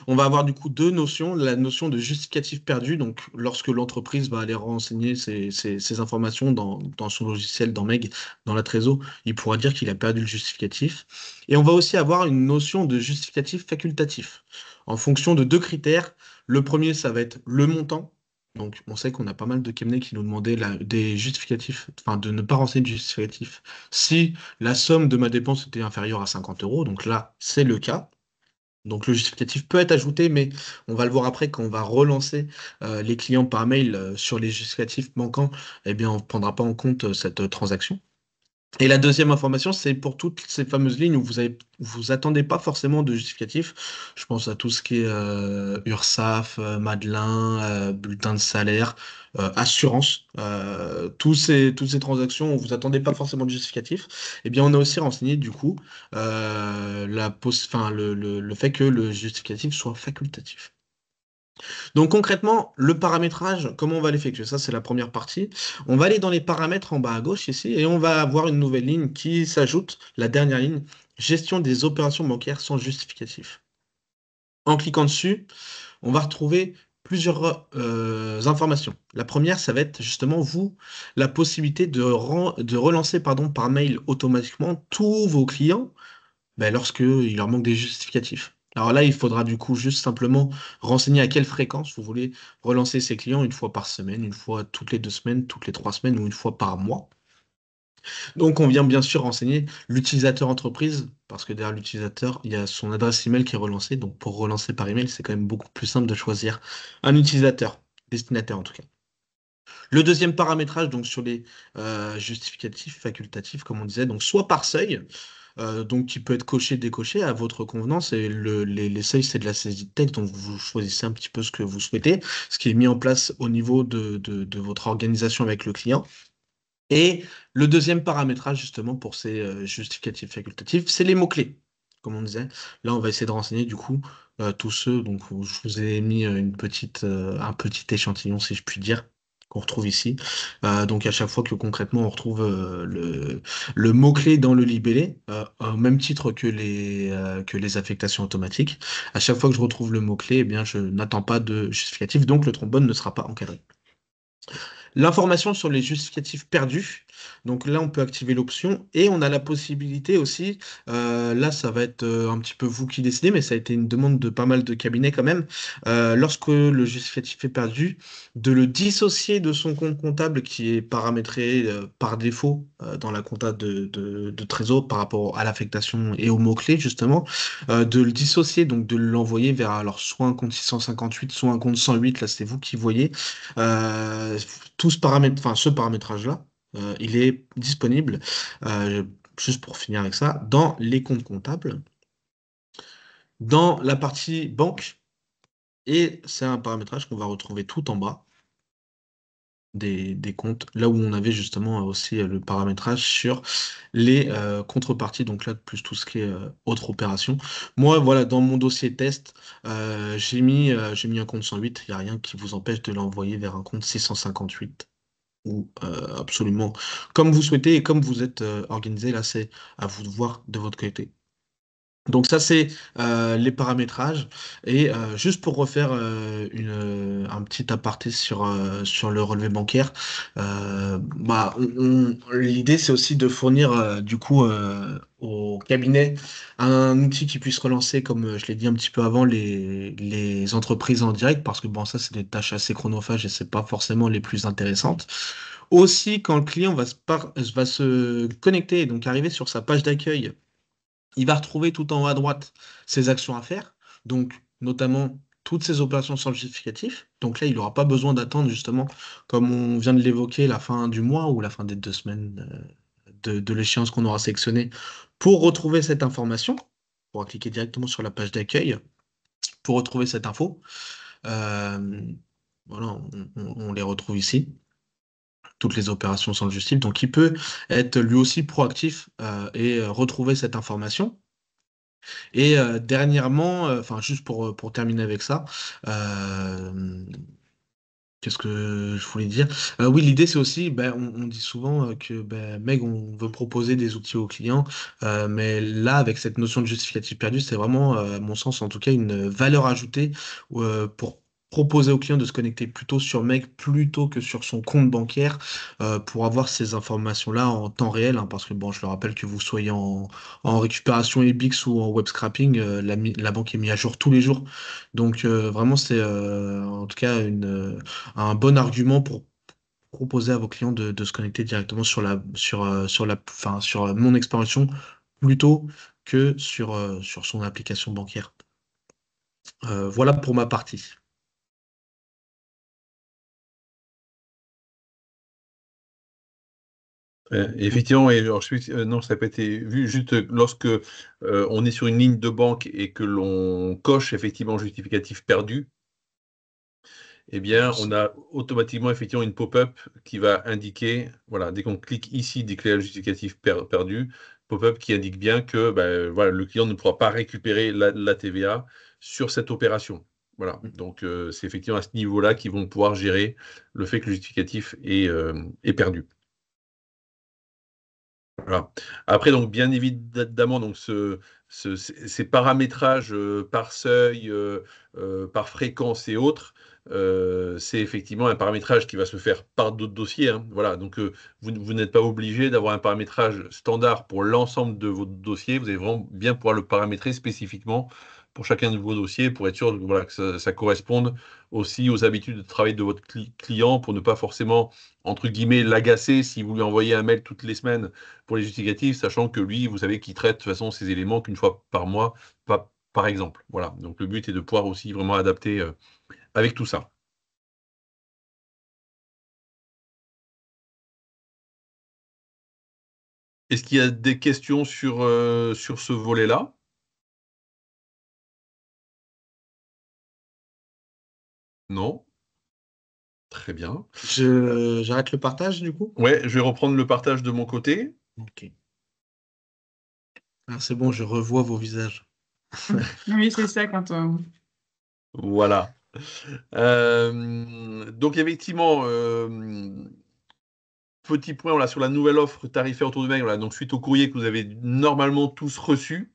On va avoir du coup deux notions. La notion de justificatif perdu, donc lorsque l'entreprise va aller renseigner ses, informations dans, son logiciel, dans MEG, dans la Trésor, il pourra dire qu'il a perdu le justificatif. Et on va aussi avoir une notion de justificatif facultatif, en fonction de deux critères. Le premier, ça va être le montant. Donc on sait qu'on a pas mal de Kemnet qui nous demandaient des justificatifs, enfin de ne pas renseigner de justificatif si la somme de ma dépense était inférieure à 50 euros. Donc là, c'est le cas. Donc le justificatif peut être ajouté, mais on va le voir après quand on va relancer euh, les clients par mail euh, sur les justificatifs manquants, eh bien on ne prendra pas en compte euh, cette transaction. Et la deuxième information, c'est pour toutes ces fameuses lignes où vous avez, vous attendez pas forcément de justificatif. Je pense à tout ce qui est euh, URSAF, euh, Madelin, euh, bulletin de salaire, assurance. tous ces, toutes ces transactions où vous attendez pas forcément de justificatif. Eh bien, on a aussi renseigné du coup la fin, le, le, le, fait que le justificatif soit facultatif. Donc concrètement, le paramétrage, comment on va l'effectuer Ça, c'est la première partie. On va aller dans les paramètres en bas à gauche ici et on va avoir une nouvelle ligne qui s'ajoute, la dernière ligne, gestion des opérations bancaires sans justificatif. En cliquant dessus, on va retrouver plusieurs euh, informations. La première, ça va être justement vous, la possibilité de, relancer pardon, par mail automatiquement tous vos clients ben, lorsqu'il leur manque des justificatifs. Alors là, il faudra du coup juste simplement renseigner à quelle fréquence vous voulez relancer ces clients, une fois par semaine, une fois toutes les deux semaines, toutes les trois semaines ou une fois par mois. Donc on vient bien sûr renseigner l'utilisateur entreprise, parce que derrière l'utilisateur, il y a son adresse email qui est relancée. Donc pour relancer par email, c'est quand même beaucoup plus simple de choisir un utilisateur, destinataire en tout cas. Le deuxième paramétrage, donc sur les euh, justificatifs facultatifs, comme on disait, donc soit par seuil, euh, donc qui peut être coché, décoché à votre convenance. Et les, seuils, c'est de la saisie de texte, donc vous choisissez un petit peu ce que vous souhaitez, ce qui est mis en place au niveau de, votre organisation avec le client. Et le deuxième paramétrage, justement, pour ces euh, justificatifs facultatifs, c'est les mots-clés comme on disait. Là, on va essayer de renseigner du coup euh, tous ceux. Donc, je vous ai mis une petite, un petit échantillon, si je puis dire, on retrouve ici. Euh, donc à chaque fois que concrètement on retrouve euh, le, le mot-clé dans le libellé, euh, au même titre que les, que les affectations automatiques, à chaque fois que je retrouve le mot-clé, eh bien je n'attends pas de justificatif, donc le trombone ne sera pas encadré l'information sur les justificatifs perdus. Donc là, on peut activer l'option et on a la possibilité aussi, euh, là, ça va être euh, un petit peu vous qui décidez, mais ça a été une demande de pas mal de cabinets quand même, euh, lorsque le justificatif est perdu, de le dissocier de son compte comptable qui est paramétré par défaut dans la compta de, Trésor par rapport à l'affectation et au mot-clé, justement, de le dissocier, donc de l'envoyer vers alors soit un compte 658, soit un compte 108, là, c'est vous qui voyez ce, paramètre, enfin, ce paramétrage-là, euh, il est disponible, euh, juste pour finir avec ça, dans les comptes comptables, dans la partie banque, et c'est un paramétrage qu'on va retrouver tout en bas, des, comptes, là où on avait justement aussi euh, le paramétrage sur les euh, contreparties, donc là plus tout ce qui est euh, autre opération. Moi, voilà, dans mon dossier test, j'ai mis, j'ai mis un compte 108, il n'y a rien qui vous empêche de l'envoyer vers un compte 658 ou absolument comme vous souhaitez et comme vous êtes organisé, là c'est à vous de voir de votre côté. Donc ça, c'est euh, les paramétrages. Et euh, juste pour refaire euh, une, un petit aparté sur, sur le relevé bancaire, bah, l'idée, c'est aussi de fournir du coup au cabinet un outil qui puisse relancer, comme je l'ai dit un petit peu avant, les, les entreprises en direct, parce que bon, ça, c'est des tâches assez chronophages et c'est pas forcément les plus intéressantes aussi quand le client va se, va se connecter, donc arriver sur sa page d'accueil il va retrouver tout en haut à droite ses actions à faire, donc notamment toutes ses opérations sans justificatif. Donc là, il n'aura pas besoin d'attendre justement, comme on vient de l'évoquer, la fin du mois ou la fin des deux semaines euh, de, l'échéance qu'on aura sélectionnée pour retrouver cette information. On pourra cliquer directement sur la page d'accueil pour retrouver cette info. Euh, voilà, on les retrouve ici toutes les opérations sans justice Donc il peut être lui aussi proactif euh, et euh, retrouver cette information. Et euh, dernièrement, enfin juste pour, pour terminer avec ça, Qu'est-ce que je voulais dire Oui, l'idée, c'est aussi, ben, on, dit souvent que, ben, on veut proposer des outils aux clients, mais là, avec cette notion de justificatif perdu, c'est vraiment, à mon sens, en tout cas, une valeur ajoutée pour proposer au client de se connecter plutôt sur Mec plutôt que sur son compte bancaire euh, pour avoir ces informations-là en temps réel. Hein, parce que bon, je le rappelle que vous soyez en, récupération EBIX ou en web scrapping, euh, la, banque est mise à jour tous les jours. Donc euh, vraiment, c'est en tout cas un bon argument pour proposer à vos clients de, se connecter directement sur la sur la sur mon expérience plutôt que sur sur son application bancaire. voilà pour ma partie. Euh, effectivement, et euh, non, ça n'a pas été vu. Juste euh, lorsque on est sur une ligne de banque et que l'on coche effectivement justificatif perdu, eh bien, on a automatiquement effectivement une pop-up qui va indiquer, voilà, dès qu'on clique ici, déclarer le justificatif perdu, pop-up qui indique bien que ben, le client ne pourra pas récupérer la, TVA sur cette opération. Voilà, mm. donc c'est effectivement à ce niveau-là qu'ils vont pouvoir gérer le fait que le justificatif est perdu. Après, donc, bien évidemment, donc, ce, ces paramétrages euh, par seuil, euh, euh, par fréquence et autres, c'est effectivement un paramétrage qui va se faire par d'autres dossiers. Hein. Voilà, donc vous, vous n'êtes pas obligé d'avoir un paramétrage standard pour l'ensemble de vos dossiers. Vous allez vraiment bien pouvoir le paramétrer spécifiquement pour chacun de vos dossiers pour être sûr que ça, corresponde aussi aux habitudes de travail de votre client pour ne pas forcément, entre guillemets, l'agacer si vous lui envoyez un mail toutes les semaines pour les justificatifs, sachant que lui, vous savez qu'il traite de toute façon ces éléments qu'une fois par mois, pas, par exemple. Voilà, donc le but est de pouvoir aussi vraiment adapter euh, avec tout ça. Est-ce qu'il y a des questions sur, euh, sur ce volet-là Non. Très bien. Je- J'arrête le partage du coup Ouais, je vais reprendre le partage de mon côté. Ok. Ah, c'est bon, je revois vos visages. Oui, c'est ça quand Voilà. Euh, donc effectivement, euh, petit point sur la nouvelle offre tarifaire autour de Mail, voilà, donc suite au courrier que vous avez normalement tous reçu,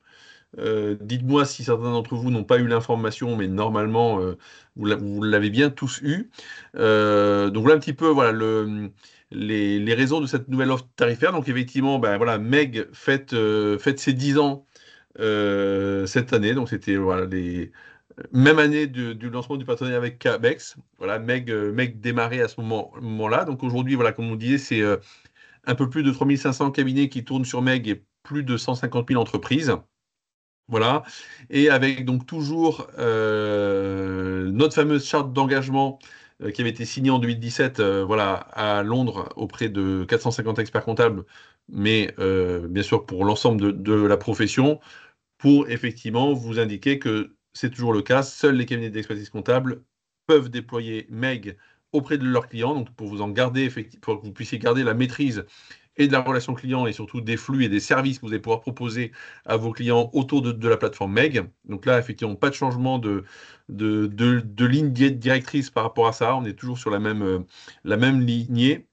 euh, dites-moi si certains d'entre vous n'ont pas eu l'information, mais normalement, euh, vous l'avez bien tous eu. Euh, donc voilà un petit peu, voilà, les, raisons de cette nouvelle offre tarifaire. Donc effectivement, ben, voilà, Meg fête, ses 10 ans cette année. Donc c'était voilà, les, même année du, lancement du partenariat avec Cabex. Voilà, Meg, Meg démarré à ce moment-là. Donc aujourd'hui, voilà, comme on disait, c'est un peu plus de 3500 cabinets qui tournent sur Meg et plus de 150 000 entreprises. Voilà. Et avec donc toujours euh, notre fameuse charte d'engagement euh, qui avait été signée en 2017 euh, voilà, à Londres auprès de 450 experts comptables, mais bien sûr pour l'ensemble de, de, la profession, pour effectivement vous indiquer que c'est toujours le cas. Seuls les cabinets d'expertise comptable peuvent déployer MEG auprès de leurs clients, donc pour vous en garder, pour que vous puissiez garder la maîtrise et de la relation client et surtout des flux et des services que vous allez pouvoir proposer à vos clients autour de, la plateforme Meg. Donc là, effectivement, pas de changement de, de, ligne directrice par rapport à ça. On est toujours sur la même, euh, la même lignée.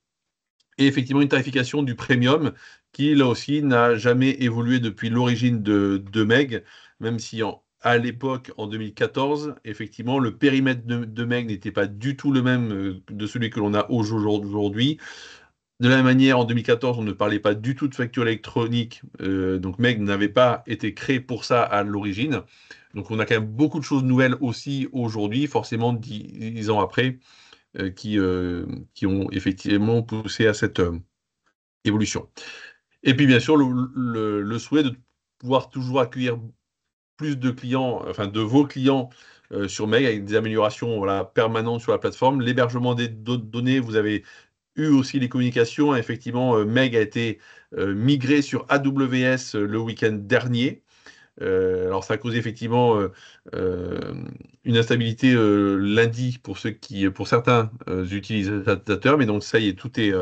Et effectivement, une tarification du premium qui, là aussi, n'a jamais évolué depuis l'origine de, Meg, même si à l'époque, en 2014, effectivement, le périmètre de, de Meg n'était pas du tout le même euh, de celui que l'on a aujourd'hui. De la même manière, en 2014, on ne parlait pas du tout de facture électronique, euh, donc MEG n'avait pas été créé pour ça à l'origine. Donc on a quand même beaucoup de choses nouvelles aussi aujourd'hui, forcément dix ans après, euh, qui, euh, qui ont effectivement poussé à cette évolution. Et puis bien sûr, le, souhait de pouvoir toujours accueillir plus de clients, enfin de vos clients sur Meg avec des améliorations permanentes sur la plateforme. L'hébergement des données, vous avez eu aussi les communications. Effectivement, euh, Meg a été euh, migré sur AWS euh, le week-end dernier. alors ça a causé effectivement une instabilité lundi pour ceux qui, pour certains utilisateurs, mais donc ça y est, tout est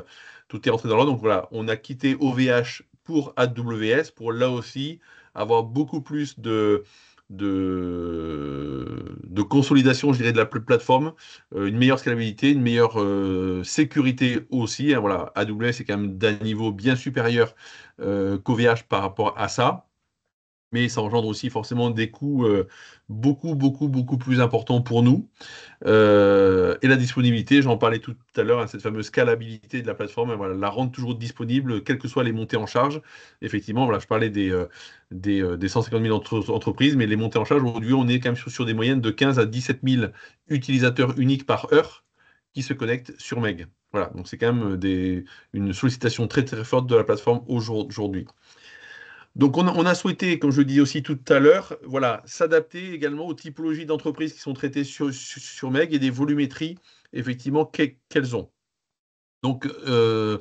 tout est rentré dans l'ordre. Donc voilà, on a quitté OVH pour AWS pour là aussi avoir beaucoup plus de de, de consolidation, je dirais, de la plateforme, euh, une meilleure scalabilité, une meilleure euh, sécurité aussi. Hein, voilà, AWS est quand même d'un niveau bien supérieur euh, qu'OVH par rapport à ça mais ça engendre aussi forcément des coûts euh, beaucoup, beaucoup, beaucoup plus importants pour nous. Euh, et la disponibilité, j'en parlais tout à l'heure, cette fameuse scalabilité de la plateforme, la rendre toujours disponible, quelles que soient les montées en charge. Effectivement, voilà, je parlais des, 150 euh, 000 entreprises, mais les montées en charge, aujourd'hui, on est quand même sur, des moyennes de 15 à 17 000 utilisateurs uniques par heure qui se connectent sur Meg. Voilà, donc c'est quand même une sollicitation très très forte de la plateforme aujourd'hui. Donc on a, souhaité, comme je le disais aussi tout à l'heure, voilà, s'adapter également aux typologies d'entreprises qui sont traitées sur, MEG et des volumétries effectivement qu'elles ont. Donc euh,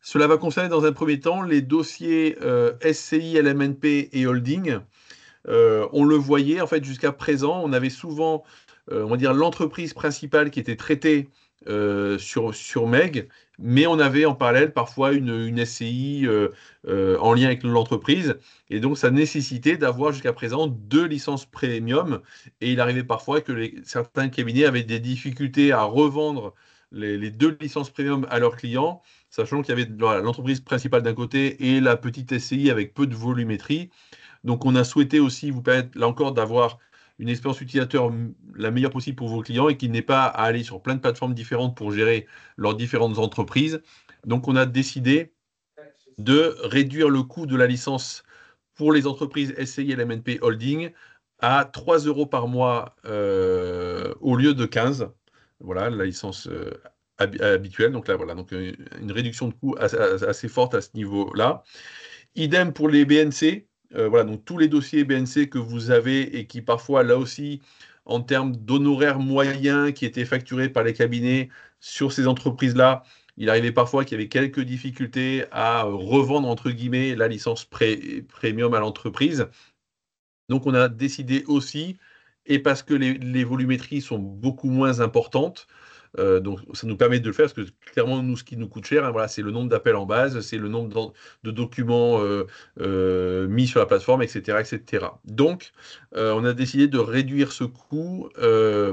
cela va concerner dans un premier temps les dossiers euh, SCI, LMNP et holding. Euh, on le voyait en fait jusqu'à présent, on avait souvent, on va dire l'entreprise principale qui était traitée sur MEG mais on avait en parallèle parfois une, SCI euh, euh, en lien avec l'entreprise. Et donc, ça nécessitait d'avoir jusqu'à présent deux licences premium. Et il arrivait parfois que certains cabinets avaient des difficultés à revendre les, les deux licences premium à leurs clients, sachant qu'il y avait l'entreprise principale d'un côté et la petite SCI avec peu de volumétrie. Donc, on a souhaité aussi vous permettre, là encore, d'avoir une expérience utilisateur la meilleure possible pour vos clients et qui n'est pas à aller sur plein de plateformes différentes pour gérer leurs différentes entreprises. Donc, on a décidé de réduire le coût de la licence pour les entreprises SCI LMNP Holding à 3 euros par mois euh, au lieu de 15. Voilà, la licence euh, habituelle. Donc là, voilà, donc euh, une réduction de coût assez forte à ce niveau-là. Idem pour les BNC, euh, voilà, donc tous les dossiers BNC que vous avez et qui parfois, là aussi, en termes d'honoraires moyens qui étaient facturés par les cabinets sur ces entreprises-là, il arrivait parfois qu'il y avait quelques difficultés à revendre, entre guillemets, la licence premium à l'entreprise. Donc on a décidé aussi, et parce que les volumétries sont beaucoup moins importantes, euh, donc ça nous permet de le faire parce que clairement, nous, ce qui nous coûte cher, hein, c'est le nombre d'appels en base, c'est le nombre de, documents euh, euh, mis sur la plateforme, etc. etc. Donc, on a décidé de réduire ce coût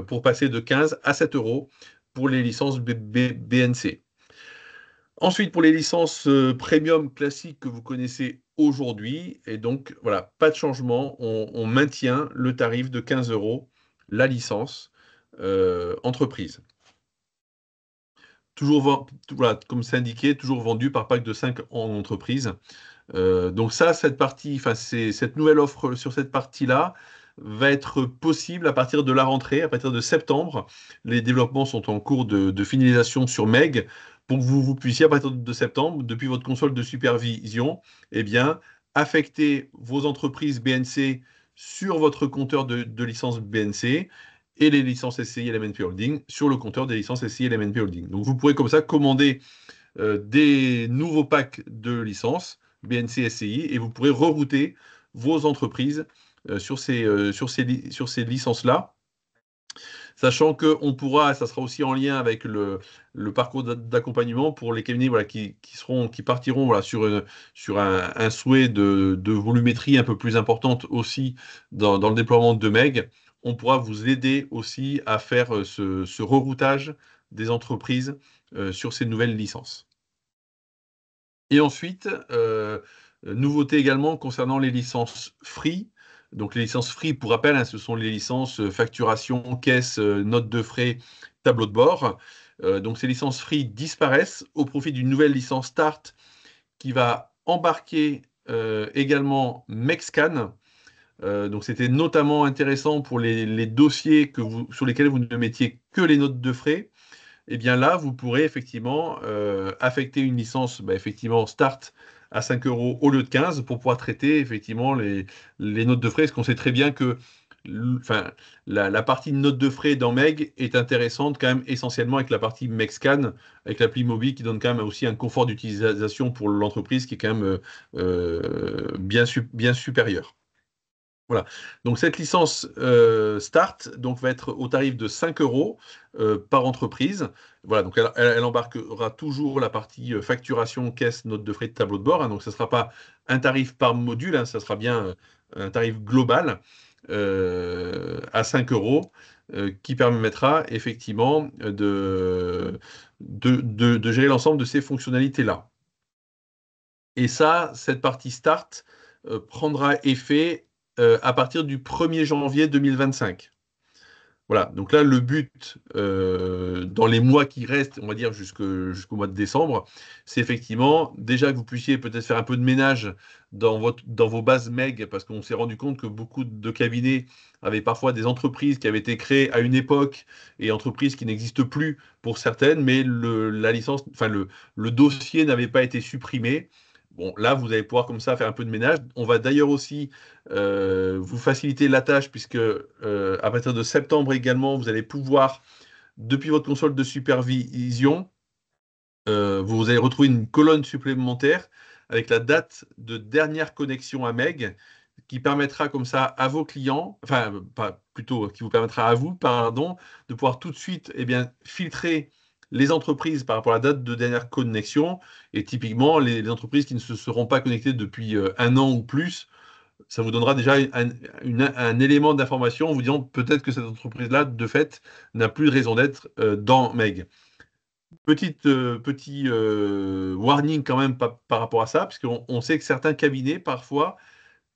pour passer de 15 à 7 euros pour les licences BNC. Ensuite, pour les licences premium classiques que vous connaissez aujourd'hui, et donc voilà, pas de changement, on maintient le tarif de 15 euros la licence entreprise toujours comme c'est indiqué, toujours vendu par pack de 5 en entreprise. Euh, donc ça, cette partie, enfin cette nouvelle offre sur cette partie-là va être possible à partir de la rentrée, à partir de septembre. Les développements sont en cours de, finalisation sur Meg pour que vous, vous, puissiez, à partir de septembre, depuis votre console de supervision, eh bien, affecter vos entreprises BNC sur votre compteur de, de licence BNC et les licences SCI LMNP Holding sur le compteur des licences SCI LMNP Holding. Donc vous pourrez comme ça commander euh, des nouveaux packs de licences BNC SCI et vous pourrez rerouter vos entreprises euh, sur ces, euh, sur sur ces licences-là. Sachant qu'on pourra, ça sera aussi en lien avec le, parcours d'accompagnement pour les cabinets qui, seront, qui partiront voilà, sur, sur un, souhait de, volumétrie un peu plus importante aussi dans, dans le déploiement de MEG on pourra vous aider aussi à faire euh, ce, reroutage des entreprises euh, sur ces nouvelles licences. Et ensuite, euh, nouveauté également concernant les licences free. Donc les licences free, pour rappel, hein, ce sont les licences facturation, caisse, note de frais, tableau de bord. donc ces licences free disparaissent au profit d'une nouvelle licence Start qui va embarquer également Mexcan euh, donc c'était notamment intéressant pour les, dossiers sur lesquels vous ne mettiez que les notes de frais. Et eh bien là, vous pourrez effectivement euh, affecter une licence, bah, effectivement, start à 5 euros au lieu de 15 pour pouvoir traiter effectivement les, notes de frais. Parce qu'on sait très bien que la, la, partie notes de frais dans Meg est intéressante quand même essentiellement avec la partie MegScan, avec l'appli mobile qui donne quand même aussi un confort d'utilisation pour l'entreprise qui est quand même euh, bien, bien supérieur. Voilà. Donc cette licence euh, Start donc, va être au tarif de 5 euros euh, par entreprise. Voilà, donc elle, embarquera toujours la partie euh, facturation, caisse, note de frais de tableau de bord. Hein. donc ce ne sera pas un tarif par module, ce hein. ça sera bien un tarif global à 5 euros qui permettra effectivement de gérer l'ensemble de ces fonctionnalités-là. Et ça, cette partie Start prendra effet euh, à partir du 1er janvier 2025. Voilà, donc là, le but euh, dans les mois qui restent, on va dire jusqu'au mois de décembre, c'est effectivement déjà que vous puissiez peut-être faire un peu de ménage dans, vos bases MEG, parce qu'on s'est rendu compte que beaucoup de cabinets avaient parfois des entreprises qui avaient été créées à une époque et entreprises qui n'existent plus pour certaines, mais la licence, enfin le dossier n'avait pas été supprimé. Bon, là, vous allez pouvoir comme ça faire un peu de ménage. On va d'ailleurs aussi euh, vous faciliter la tâche puisque euh, à partir de septembre également, vous allez pouvoir, depuis votre console de supervision, euh, vous allez retrouver une colonne supplémentaire avec la date de dernière connexion à Meg qui permettra comme ça à vos clients, enfin pas, plutôt qui vous permettra à vous, pardon, de pouvoir tout de suite eh bien, filtrer les entreprises par rapport à la date de dernière connexion, et typiquement les, entreprises qui ne se seront pas connectées depuis euh, un an ou plus, ça vous donnera déjà un, élément d'information en vous disant peut-être que cette entreprise-là, de fait, n'a plus de raison d'être euh, dans Meg. Petite, euh, petit warning quand même par, rapport à ça, parce qu'on sait que certains cabinets, parfois,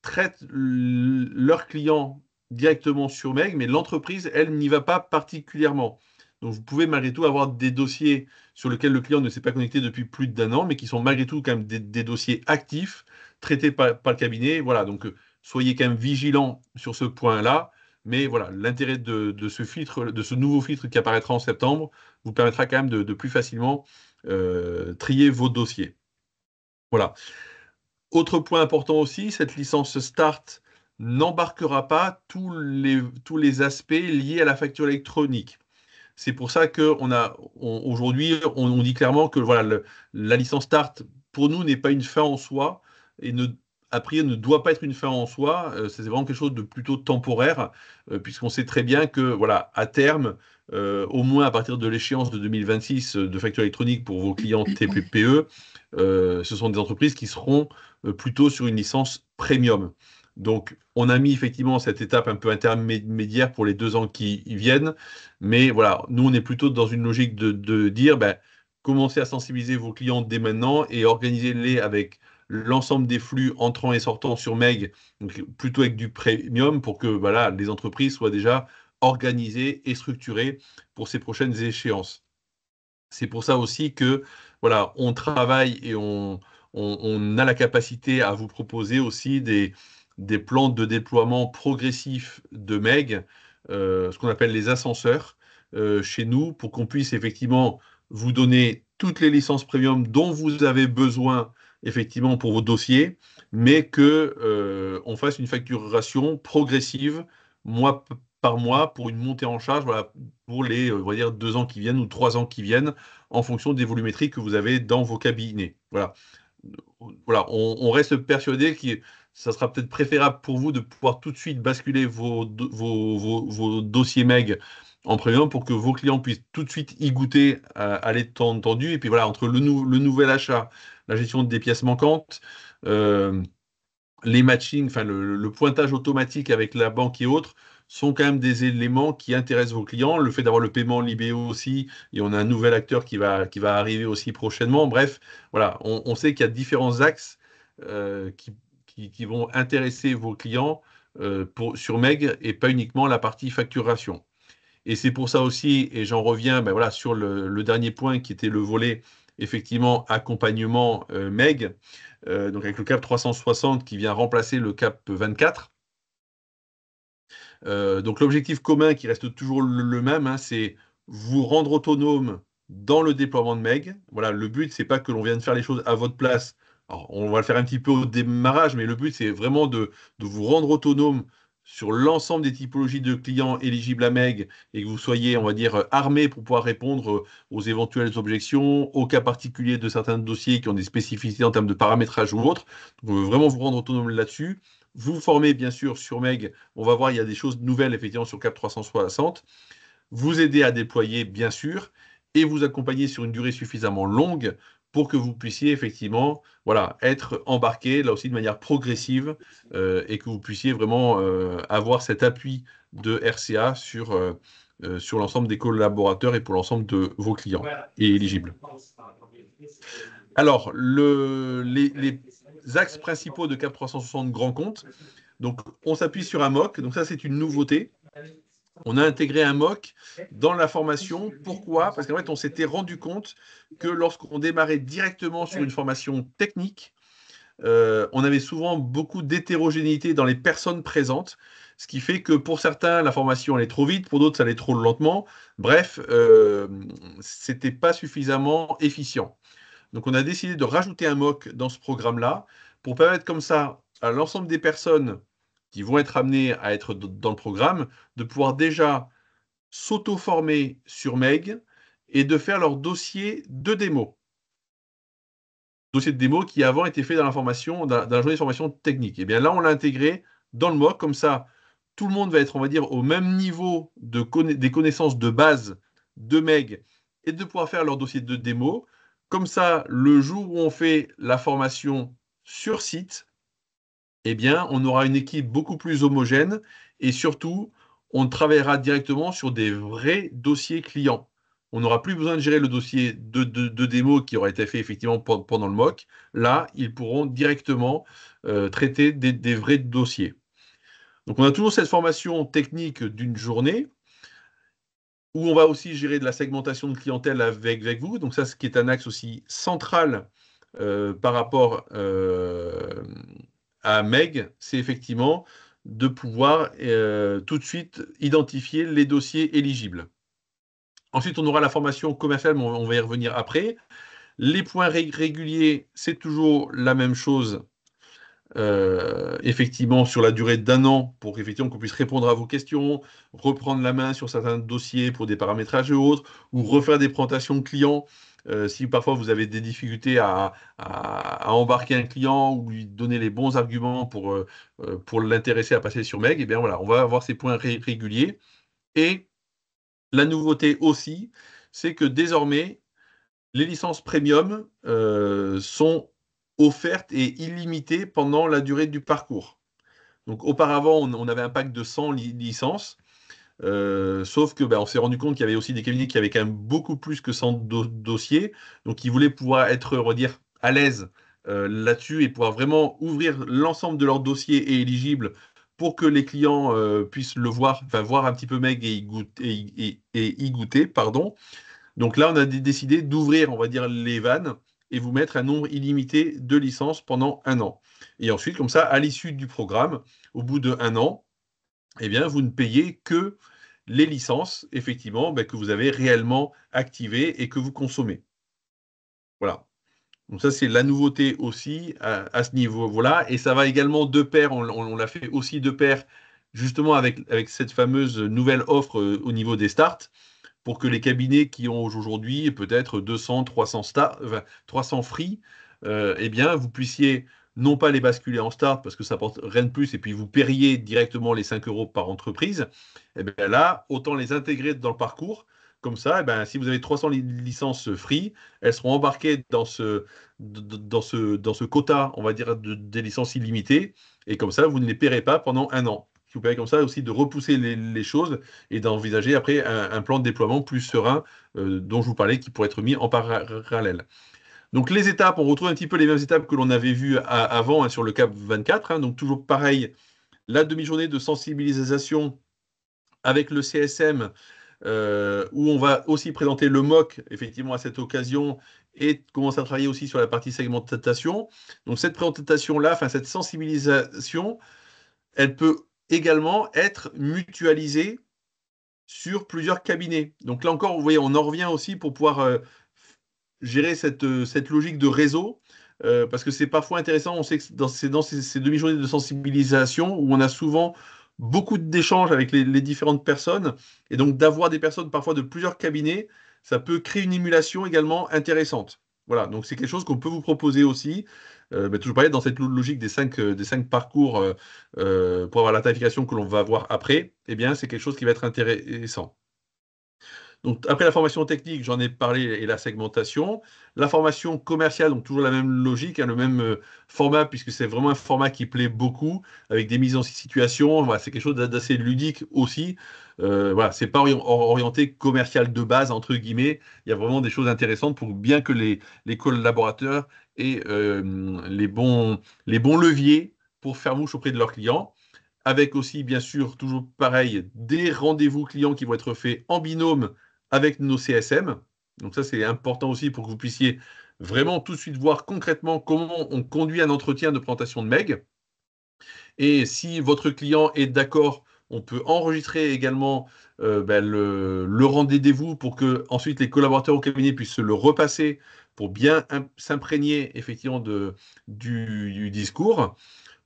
traitent leurs clients directement sur Meg, mais l'entreprise, elle, n'y va pas particulièrement. Donc vous pouvez malgré tout avoir des dossiers sur lesquels le client ne s'est pas connecté depuis plus d'un an, mais qui sont malgré tout quand même des, dossiers actifs, traités par, le cabinet. Voilà, donc euh, soyez quand même vigilants sur ce point-là. Mais voilà, l'intérêt de, ce filtre, de ce nouveau filtre qui apparaîtra en septembre, vous permettra quand même de, plus facilement euh, trier vos dossiers. Voilà. Autre point important aussi, cette licence Start n'embarquera pas tous les aspects liés à la facture électronique. C'est pour ça qu'aujourd'hui, a on, aujourd'hui, on, dit clairement que voilà, la licence Start, pour nous, n'est pas une fin en soi et ne a ne doit pas être une fin en soi, euh, c'est vraiment quelque chose de plutôt temporaire, euh, puisqu'on sait très bien que, voilà, à terme, euh, au moins à partir de l'échéance de 2026 de facture électronique pour vos clients TPPE, ce sont des entreprises qui seront plutôt sur une licence premium. Donc, on a mis effectivement cette étape un peu intermédiaire pour les deux ans qui viennent. Mais voilà, nous, on est plutôt dans une logique de, dire, ben, commencez à sensibiliser vos clients dès maintenant et organisez-les avec l'ensemble des flux entrants et sortants sur Meg, plutôt avec du premium pour que voilà, les entreprises soient déjà organisées et structurées pour ces prochaines échéances. C'est pour ça aussi que voilà, on travaille et on a la capacité à vous proposer aussi des, des plans de déploiement progressif de MEG, euh, ce qu'on appelle les ascenseurs, euh, chez nous, pour qu'on puisse effectivement vous donner toutes les licences premium dont vous avez besoin effectivement pour vos dossiers, mais que euh, on fasse une facturation progressive mois par mois pour une montée en charge voilà, pour les dire, deux ans qui viennent ou trois ans qui viennent en fonction des volumétries que vous avez dans vos cabinets. Voilà. Voilà, on, on reste persuadé que ça sera peut-être préférable pour vous de pouvoir tout de suite basculer vos, vos, vos, dossiers MEG en prévenant pour que vos clients puissent tout de suite y goûter euh, à, à entendu. Et puis voilà, entre le, le, nouvel achat, la gestion des pièces manquantes, euh, les matchings, enfin le, pointage automatique avec la banque et autres, sont quand même des éléments qui intéressent vos clients. Le fait d'avoir le paiement Libéo aussi, et on a un nouvel acteur qui va, qui va arriver aussi prochainement. Bref, voilà, on, sait qu'il y a différents axes euh, qui qui, vont intéresser vos clients euh, sur MEG et pas uniquement la partie facturation. Et c'est pour ça aussi, et j'en reviens ben voilà, sur le, dernier point qui était le volet effectivement accompagnement euh, MEG, euh, donc avec le CAP 360 qui vient remplacer le CAP 24. donc l'objectif commun qui reste toujours le, même, hein, c'est vous rendre autonome dans le déploiement de MEG. Voilà, le but, c'est pas que l'on vienne faire les choses à votre place on va le faire un petit peu au démarrage, mais le but, c'est vraiment de, vous rendre autonome sur l'ensemble des typologies de clients éligibles à MEG et que vous soyez, on va dire, armé pour pouvoir répondre aux éventuelles objections, aux cas particuliers de certains dossiers qui ont des spécificités en termes de paramétrage ou autre. Vous on vraiment vous rendre autonome là-dessus. Vous, vous formez, bien sûr, sur MEG. On va voir, il y a des choses nouvelles, effectivement, sur Cap 360. Vous aider à déployer, bien sûr, et vous accompagner sur une durée suffisamment longue pour que vous puissiez effectivement voilà, être embarqué là aussi de manière progressive euh, et que vous puissiez vraiment euh, avoir cet appui de RCA sur, euh, sur l'ensemble des collaborateurs et pour l'ensemble de vos clients et éligibles. Alors, les, axes principaux de Cap 360 Grand Compte, donc on s'appuie sur un donc ça c'est une nouveauté. On a intégré un mock dans la formation. Pourquoi Parce qu'en fait, on s'était rendu compte que lorsqu'on démarrait directement sur une formation technique, euh, on avait souvent beaucoup d'hétérogénéité dans les personnes présentes, ce qui fait que pour certains, la formation allait trop vite, pour d'autres, ça allait trop lentement. Bref, euh, ce n'était pas suffisamment efficient. Donc, on a décidé de rajouter un mock dans ce programme-là pour permettre comme ça à l'ensemble des personnes qui vont être amenés à être dans le programme, de pouvoir déjà s'auto-former sur MEG et de faire leur dossier de démo. Dossier de démo qui avant était fait dans la formation, journée de formation technique. Et eh bien là, on l'a intégré dans le MOOC, comme ça, tout le monde va être, on va dire, au même niveau de des connaissances de base de MEG et de pouvoir faire leur dossier de démo. Comme ça, le jour où on fait la formation sur site, eh bien, on aura une équipe beaucoup plus homogène et surtout, on travaillera directement sur des vrais dossiers clients. On n'aura plus besoin de gérer le dossier de, démo qui aura été fait effectivement pendant le MOC. Là, ils pourront directement euh, traiter des, vrais dossiers. Donc, on a toujours cette formation technique d'une journée où on va aussi gérer de la segmentation de clientèle avec, vous. Donc, ça, ce qui est un axe aussi central euh, par rapport euh, à Meg, c'est effectivement de pouvoir euh, tout de suite identifier les dossiers éligibles. Ensuite, on aura la formation commerciale, mais on va y revenir après. Les points réguliers, c'est toujours la même chose, euh, effectivement, sur la durée d'un an, pour effectivement qu'on puisse répondre à vos questions, reprendre la main sur certains dossiers pour des paramétrages et autres, ou refaire des présentations de clients euh, si parfois vous avez des difficultés à, embarquer un client ou lui donner les bons arguments pour, euh, euh, l'intéresser à passer sur Meg, et eh bien on va avoir ces points réguliers. Et la nouveauté aussi, c'est que désormais, les licences premium sont offertes et illimitées pendant la durée du parcours. Donc auparavant, on, avait un pack de 100 licences. Euh, sauf que bah, on s'est rendu compte qu'il y avait aussi des cabinets qui avaient quand même beaucoup plus que 100 dossiers, donc ils voulaient pouvoir être, redire, à l'aise euh, là-dessus et pouvoir vraiment ouvrir l'ensemble de leurs dossiers et éligibles pour que les clients euh, puissent le voir, enfin voir un petit peu Meg et y goûter. y goûter pardon. Donc là, on a décidé d'ouvrir, on va dire, les vannes et vous mettre un nombre illimité de licences pendant un an. Et ensuite, comme ça, à l'issue du programme, au bout de un an, eh bien, vous ne payez que les licences, effectivement, ben, que vous avez réellement activées et que vous consommez. Voilà. Donc ça, c'est la nouveauté aussi à, ce niveau-là. Et ça va également de pair, on, l'a fait aussi de pair, justement avec, cette fameuse nouvelle offre euh, au niveau des starts, pour que les cabinets qui ont aujourd'hui peut-être 200, 300, 300 free, euh, eh bien, vous puissiez non pas les basculer en start parce que ça porte rien de plus et puis vous payeriez directement les 5 euros par entreprise, et eh bien là, autant les intégrer dans le parcours. Comme ça, et eh ben, si vous avez 300 licences free, elles seront embarquées dans ce, dans ce, dans ce quota, on va dire, de, des licences illimitées. Et comme ça, vous ne les paierez pas pendant un an. vous permet comme ça aussi de repousser les, choses et d'envisager après un, plan de déploiement plus serein euh, dont je vous parlais qui pourrait être mis en parallèle. Donc les étapes, on retrouve un petit peu les mêmes étapes que l'on avait vues avant hein, sur le cap 24. Hein. donc toujours pareil, la demi-journée de sensibilisation avec le CSM, euh, où on va aussi présenter le MOC, effectivement, à cette occasion, et commencer à travailler aussi sur la partie segmentation. Donc cette présentation-là, enfin cette sensibilisation, elle peut également être mutualisée sur plusieurs cabinets. Donc là encore, vous voyez, on en revient aussi pour pouvoir euh, gérer cette, euh, cette logique de réseau. Euh, parce que c'est parfois intéressant, on sait que dans, c'est dans ces, demi-journées de sensibilisation où on a souvent beaucoup d'échanges avec les, différentes personnes, et donc d'avoir des personnes parfois de plusieurs cabinets, ça peut créer une émulation également intéressante. Voilà, donc c'est quelque chose qu'on peut vous proposer aussi. Euh, mais toujours pareil, dans cette logique des cinq, des cinq parcours pour avoir la tarification que l'on va avoir après, eh bien, c'est quelque chose qui va être intéressant. Donc, après la formation technique, j'en ai parlé, et la segmentation. La formation commerciale, donc toujours la même logique, hein, le même euh, format, puisque c'est vraiment un format qui plaît beaucoup, avec des mises en situation. Voilà, c'est quelque chose d'assez ludique aussi. Euh, voilà, c'est pas orienté commercial de base, entre guillemets. Il y a vraiment des choses intéressantes pour bien que les, les collaborateurs aient euh, les, bons, les bons leviers pour faire mouche auprès de leurs clients avec aussi, bien sûr, toujours pareil, des rendez-vous clients qui vont être faits en binôme avec nos CSM. Donc ça, c'est important aussi pour que vous puissiez vraiment tout de suite voir concrètement comment on conduit un entretien de présentation de MEG. Et si votre client est d'accord, on peut enregistrer également euh, ben, le, rendez-vous pour que ensuite les collaborateurs au cabinet puissent le repasser pour bien s'imprégner effectivement du, discours.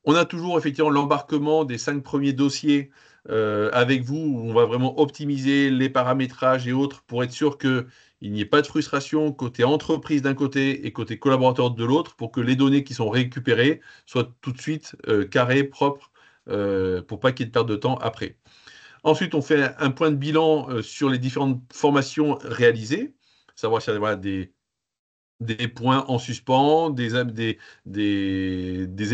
On a toujours effectivement l'embarquement des cinq premiers dossiers euh, avec vous, où on va vraiment optimiser les paramétrages et autres pour être sûr qu'il n'y ait pas de frustration côté entreprise d'un côté et côté collaborateur de l'autre, pour que les données qui sont récupérées soient tout de suite euh, carrées, propres, euh, pour pas qu'il y ait de perte de temps après. Ensuite, on fait un point de bilan sur les différentes formations réalisées, savoir s'il y a des des points en suspens, des,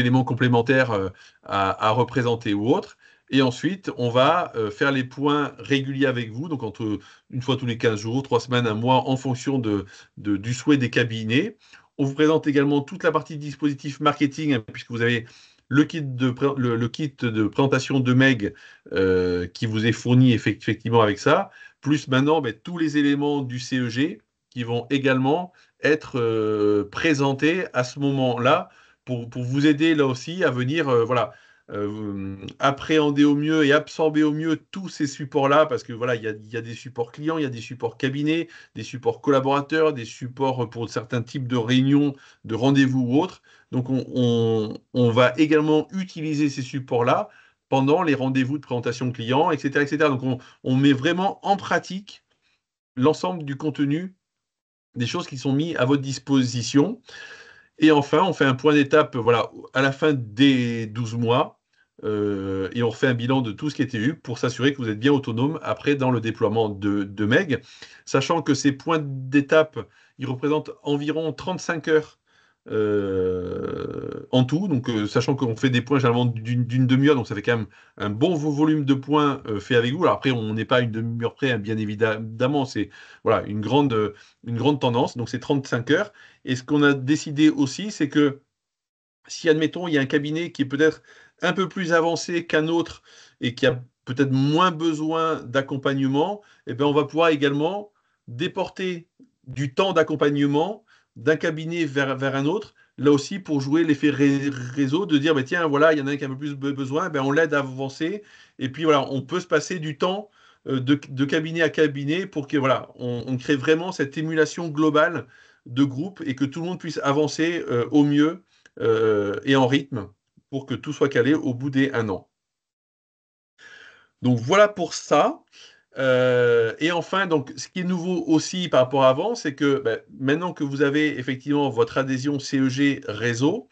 éléments complémentaires euh, à, représenter ou autre. Et ensuite, on va euh, faire les points réguliers avec vous, donc entre une fois tous les 15 jours, trois semaines, un mois, en fonction de, du souhait des cabinets. On vous présente également toute la partie dispositif marketing, hein, puisque vous avez le kit de, kit de présentation de MEG euh, qui vous est fourni effectivement avec ça, plus maintenant ben, tous les éléments du CEG qui vont également être euh, présenté à ce moment-là pour, pour, vous aider là aussi à venir euh, voilà, euh, hum, appréhender au mieux et absorber au mieux tous ces supports-là, parce que voilà, il y, y a, des supports clients, il y a des supports cabinets, des supports collaborateurs, des supports pour certains types de réunions, de rendez-vous ou autres. Donc on, on, va également utiliser ces supports-là pendant les rendez-vous de présentation client, etc. etc. Donc on, on met vraiment en pratique l'ensemble du contenu des choses qui sont mises à votre disposition. Et enfin, on fait un point d'étape voilà, à la fin des 12 mois euh, et on refait un bilan de tout ce qui a été eu pour s'assurer que vous êtes bien autonome après dans le déploiement de, de MEG, sachant que ces points d'étape, ils représentent environ 35 heures euh, en tout. Donc, euh, sachant qu'on fait des points généralement d'une demi-heure, donc ça fait quand même un bon volume de points euh, fait avec vous. après, on n'est pas une demi-heure près, hein, bien évidemment. C'est voilà une grande, une grande tendance. Donc, c'est 35 heures. Et ce qu'on a décidé aussi, c'est que si, admettons, il y a un cabinet qui est peut-être un peu plus avancé qu'un autre et qui a peut-être moins besoin d'accompagnement, eh bien, on va pouvoir également déporter du temps d'accompagnement d'un cabinet vers, un autre, là aussi pour jouer l'effet réseau, de dire, bah, tiens, voilà, il y en a un qui a un peu plus besoin, ben, on l'aide à avancer, et puis voilà, on peut se passer du temps euh, de, cabinet à cabinet pour que voilà, on, crée vraiment cette émulation globale de groupe et que tout le monde puisse avancer euh, au mieux euh, et en rythme pour que tout soit calé au bout des an. Donc voilà pour ça. Euh, et enfin, donc, ce qui est nouveau aussi par rapport à avant, c'est que ben, maintenant que vous avez effectivement votre adhésion CEG réseau,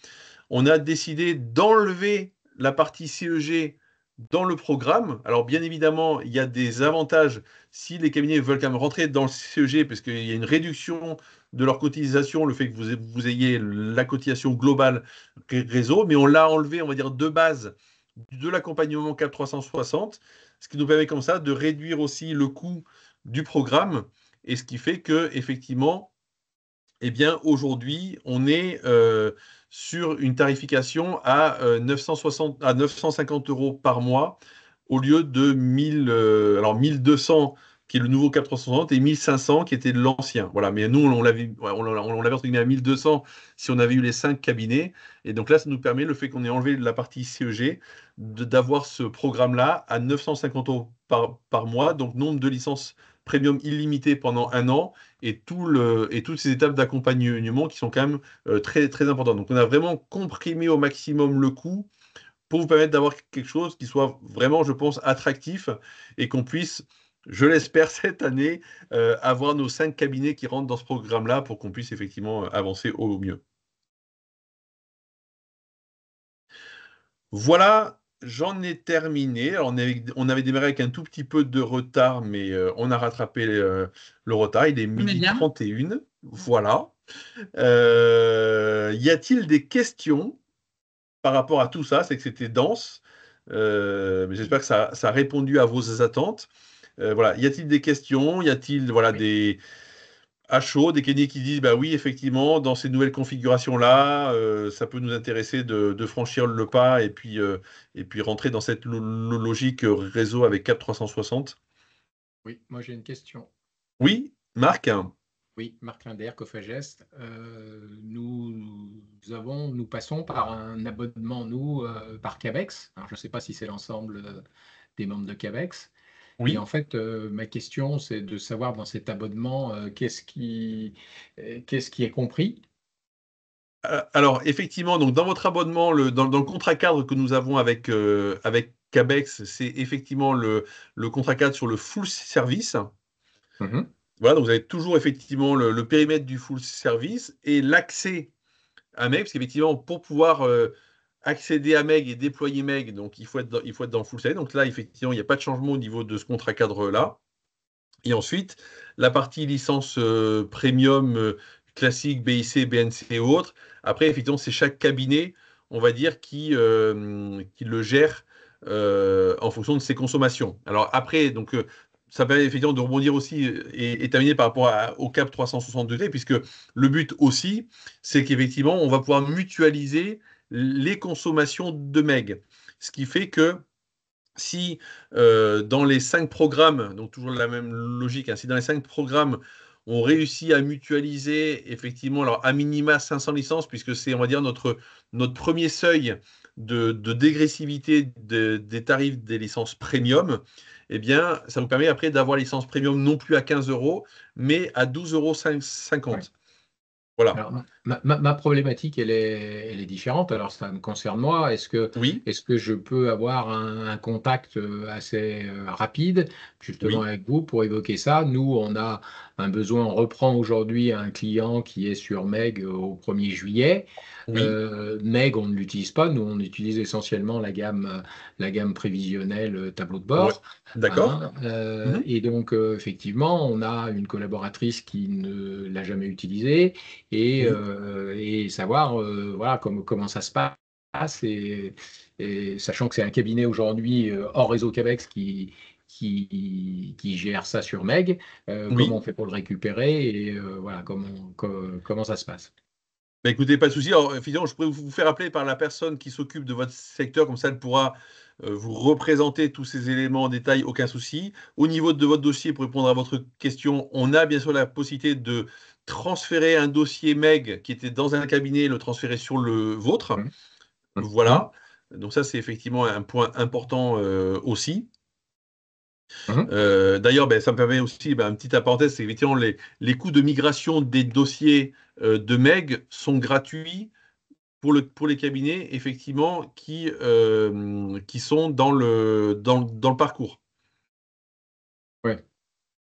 on a décidé d'enlever la partie CEG dans le programme. Alors, bien évidemment, il y a des avantages si les cabinets veulent quand même rentrer dans le CEG, parce qu'il y a une réduction de leur cotisation, le fait que vous, ayez la cotisation globale réseau, mais on l'a enlevé, on va dire, de base de l'accompagnement CAP 360 ce qui nous permet comme ça de réduire aussi le coût du programme et ce qui fait que effectivement eh bien aujourd'hui on est euh, sur une tarification à 960 euh, à 950 euros par mois au lieu de 1000 euros. alors 1200 qui est le nouveau 460 et 1500 qui était l'ancien. Voilà, mais nous on l'avait on, on à 1200 si on avait eu les cinq cabinets et donc là ça nous permet le fait qu'on ait enlevé la partie CEG d'avoir ce programme là à 950 euros par, par mois donc nombre de licences premium illimitées pendant un an et, tout le, et toutes ces étapes d'accompagnement qui sont quand même euh, très, très importantes. Donc on a vraiment comprimé au maximum le coût pour vous permettre d'avoir quelque chose qui soit vraiment, je pense, attractif et qu'on puisse je l'espère, cette année, euh, avoir nos cinq cabinets qui rentrent dans ce programme-là pour qu'on puisse effectivement euh, avancer au mieux. Voilà, j'en ai terminé. on, avait, démarré avec un tout petit peu de retard, mais euh, on a rattrapé le retard. Il est midi 31. Voilà. y a-t-il des questions par rapport à tout ça C'est que c'était dense. mais j'espère que ça, a répondu à vos attentes. Euh, voilà, y a-t-il des questions Y a-t-il voilà des à des Kenyans qui disent bah oui effectivement dans ces nouvelles configurations là euh, ça peut nous intéresser de, franchir le pas et puis euh, et puis rentrer dans cette logique réseau avec Cap 360 Oui, moi j'ai une question. Oui, Marc. Oui, Marc Linder, Cofagest. nous, avons, nous passons par un abonnement, nous, par Cabex. je ne sais pas si c'est l'ensemble des membres de Cavex. Oui. en fait, euh, ma question, c'est de savoir dans cet abonnement, euh, qu'est-ce qui, euh, qui est compris Alors, effectivement, donc dans votre abonnement, le, dans, le contrat cadre que nous avons avec, avec Cabex, c'est effectivement le, le, contrat cadre sur le full service. Mmh voilà, donc vous avez toujours effectivement le, périmètre du full service et l'accès à MEX, parce qu'effectivement, pour pouvoir accéder à Meg et déployer Meg, donc il faut être dans, il faut être dans full Donc là, effectivement, il n'y a pas de changement au niveau de ce contrat cadre-là. Et ensuite, la partie licence euh, premium euh, classique, BIC, BNC et autres. Après, effectivement, c'est chaque cabinet, on va dire, qui, euh, qui le gère en fonction de ses consommations. Alors après, donc, ça permet effectivement de rebondir aussi et, terminer par rapport au cap 362D, puisque le but aussi, c'est qu'effectivement, on va pouvoir mutualiser les consommations de MEG. Ce qui fait que si euh, dans les cinq programmes, donc toujours la même logique, hein, si dans les cinq programmes, on réussit à mutualiser effectivement, alors à minima 500 licences, puisque c'est, on va dire, notre, notre premier seuil de, dégressivité des tarifs des licences premium, eh bien, ça nous permet après d'avoir licences premium non plus à 15 euros, mais à 12,50 euros. Voilà. Ma, problématique, elle est, elle est, différente. Alors, ça me concerne moi. Est-ce que, oui. est que je peux avoir un, contact euh, assez euh, rapide, justement, avec vous pour évoquer ça Nous, on a un besoin. On reprend aujourd'hui un client qui est sur Meg euh, au 1er juillet. Meg, on ne l'utilise pas. Nous, on utilise essentiellement la gamme, la gamme prévisionnelle tableau de bord. D'accord. Hein, mhm. Et donc, effectivement, on a une collaboratrice qui ne l'a jamais utilisé. Et. Euh, et savoir euh, voilà, comment ça se passe. Et, sachant que c'est un cabinet aujourd'hui euh, hors réseau Québec qui, qui, gère ça sur Meg, comment on fait pour le récupérer et voilà comment, comment, ça se passe. Bah, écoutez, pas de souci. finalement, je pourrais vous faire appeler par la personne qui s'occupe de votre secteur, comme ça, elle pourra vous représenter tous ces éléments en détail, aucun souci. Au niveau de votre dossier, pour répondre à votre question, on a bien sûr la possibilité de, transférer un dossier MEG qui était dans un cabinet le transférer sur le vôtre. Mmh. Mmh. Voilà. Donc ça, c'est effectivement un point important euh, aussi. Mmh. Euh, d'ailleurs, ben, ça me permet aussi ben, un petit aparté, c'est effectivement les, coûts de migration des dossiers euh, de MEG sont gratuits pour, le, pour les cabinets effectivement qui, qui sont dans le, dans, le parcours. Oui.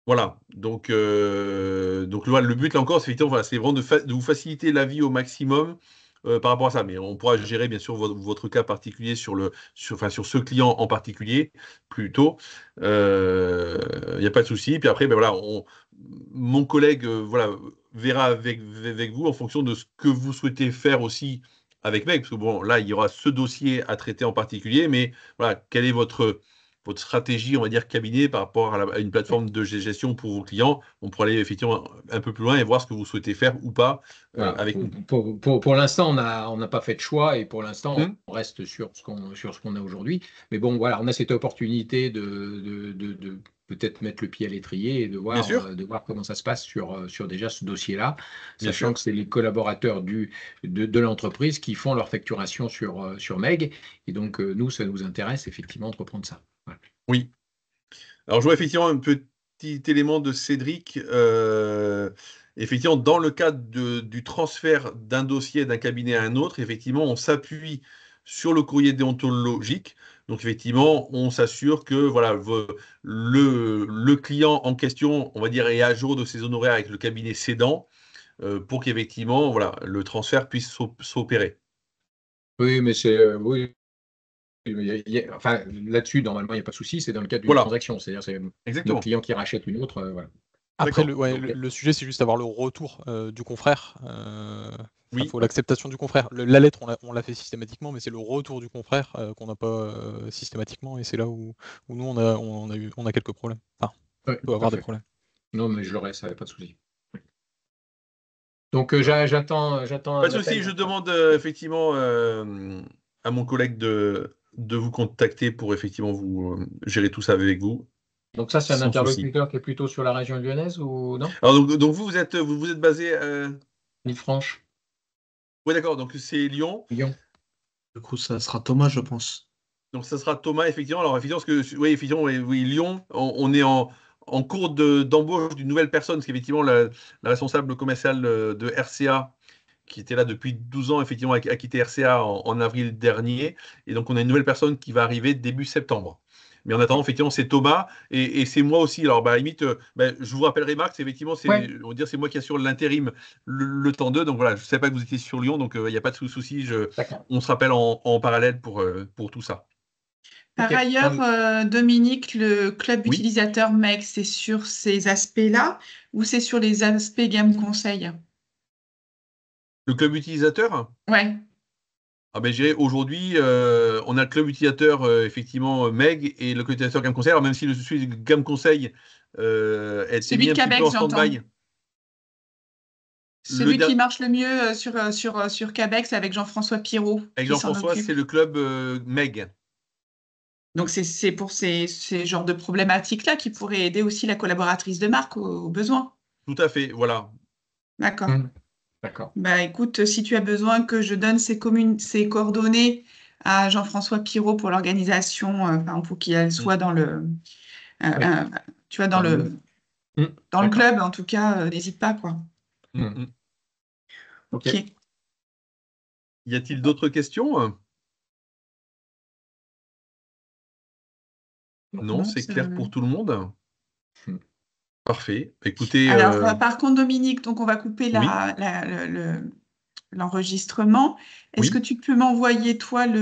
Voilà, donc, euh, donc le but là encore, c'est vraiment de, vous faciliter la vie au maximum euh, par rapport à ça. Mais on pourra gérer bien sûr votre, cas particulier sur, le, sur, enfin, sur ce client en particulier plutôt. Il euh, n'y a pas de souci. Puis après, ben, voilà, mon collègue voilà, verra avec, avec vous en fonction de ce que vous souhaitez faire aussi avec MEG. Parce que bon, là, il y aura ce dossier à traiter en particulier, mais voilà, quel est votre votre stratégie, on va dire, cabinet par rapport à, une plateforme de gestion pour vos clients. On pourrait aller effectivement un, peu plus loin et voir ce que vous souhaitez faire ou pas euh, avec nous pour, l'instant, on n'a on pas fait de choix et pour l'instant, hum. on reste sur ce qu'on qu'on a aujourd'hui. Mais bon, voilà, on a cette opportunité de, de, peut-être mettre le pied à l'étrier et de voir, euh, de voir comment ça se passe sur, euh, sur déjà ce dossier-là, sachant que c'est les collaborateurs du, de, l'entreprise qui font leur facturation sur, sur MEG. Et donc, nous, ça nous intéresse effectivement de reprendre ça. Oui. Alors, je vois effectivement un petit élément de Cédric. Euh, effectivement, dans le cadre du transfert d'un dossier d'un cabinet à un autre, effectivement, on s'appuie sur le courrier déontologique. Donc effectivement, on s'assure que voilà le, le, client en question, on va dire, est à jour de ses honoraires avec le cabinet cédant euh, pour qu'effectivement voilà, le transfert puisse s'opérer. Oui, mais c'est euh, oui, là-dessus, normalement, il n'y a pas de souci, c'est dans le cadre d'une transaction. C'est-à-dire, c'est un client qui rachète une autre. Euh, Après, le, sujet, c'est juste avoir le retour euh, du confrère. Euh, il faut l'acceptation du confrère. la lettre, on l'a fait systématiquement, mais c'est le retour du confrère qu'on n'a pas systématiquement, et c'est là où, nous, on a, quelques problèmes. on peut avoir des problèmes. Non, mais je l'aurais, ça n'avait pas de souci. Donc, j'attends. Pas de souci, je demande effectivement à mon collègue de de vous contacter pour effectivement vous euh, gérer tout ça avec vous. Donc ça, c'est un interlocuteur qui est plutôt sur la région lyonnaise ou non Alors, donc, vous, vous êtes, vous, êtes basé à... Euh, franche Oui, d'accord. Donc c'est Lyon. Lyon. Du coup, ça sera Thomas, je pense. Donc ça sera Thomas, effectivement. Alors, effectivement, que, oui, effectivement, oui, Lyon, on, est en, cours d'embauche d'une nouvelle personne, parce qu'effectivement, la, la, responsable commerciale euh, de RCA qui était là depuis 12 ans, effectivement, a, quitté RCA en, avril dernier. Et donc, on a une nouvelle personne qui va arriver début septembre. Mais en attendant, effectivement, c'est Thomas et, c'est moi aussi. Alors, bah, à limite, euh, bah, je vous rappellerai, Marc, effectivement, c'est, on dire, c'est moi qui assure l'intérim le, temps 2. Donc voilà, je ne savais pas que vous étiez sur Lyon, donc euh, il n'y a pas de souci. on se rappelle en, parallèle pour, euh, pour tout ça. Par ailleurs, Dominique, le club utilisateur MEC, c'est sur ces aspects-là ou c'est sur les aspects gamme conseil le club utilisateur Ouais. Ah ben, aujourd'hui, euh, on a le club utilisateur, euh, effectivement, euh, MEG et le club utilisateur Gamme Conseil. même si le suis Gamme Conseil euh, est Celui Celui qui marche le mieux sur, sur, sur c'est avec Jean-François Pirot. Avec Jean-François, c'est le club MEG. Donc, c'est pour ces, ces genres de problématiques-là qui pourraient aider aussi la collaboratrice de marque au besoin Tout à fait, voilà. D'accord. Mm. D'accord. Bah, écoute, si tu as besoin que je donne ces, coordonnées à Jean-François Pirot pour l'organisation, euh, enfin, pour qu'il soit dans le, euh, euh, tu vois, dans le, dans le mmh. club en tout cas, n'hésite pas quoi. Mmh, mmh. Ok. Y a-t-il d'autres questions Non, c'est clair pour tout le monde. Parfait. Bah, écoutez. Alors, euh, par contre, Dominique, donc on va couper l'enregistrement. Est-ce que tu peux m'envoyer, toi, le,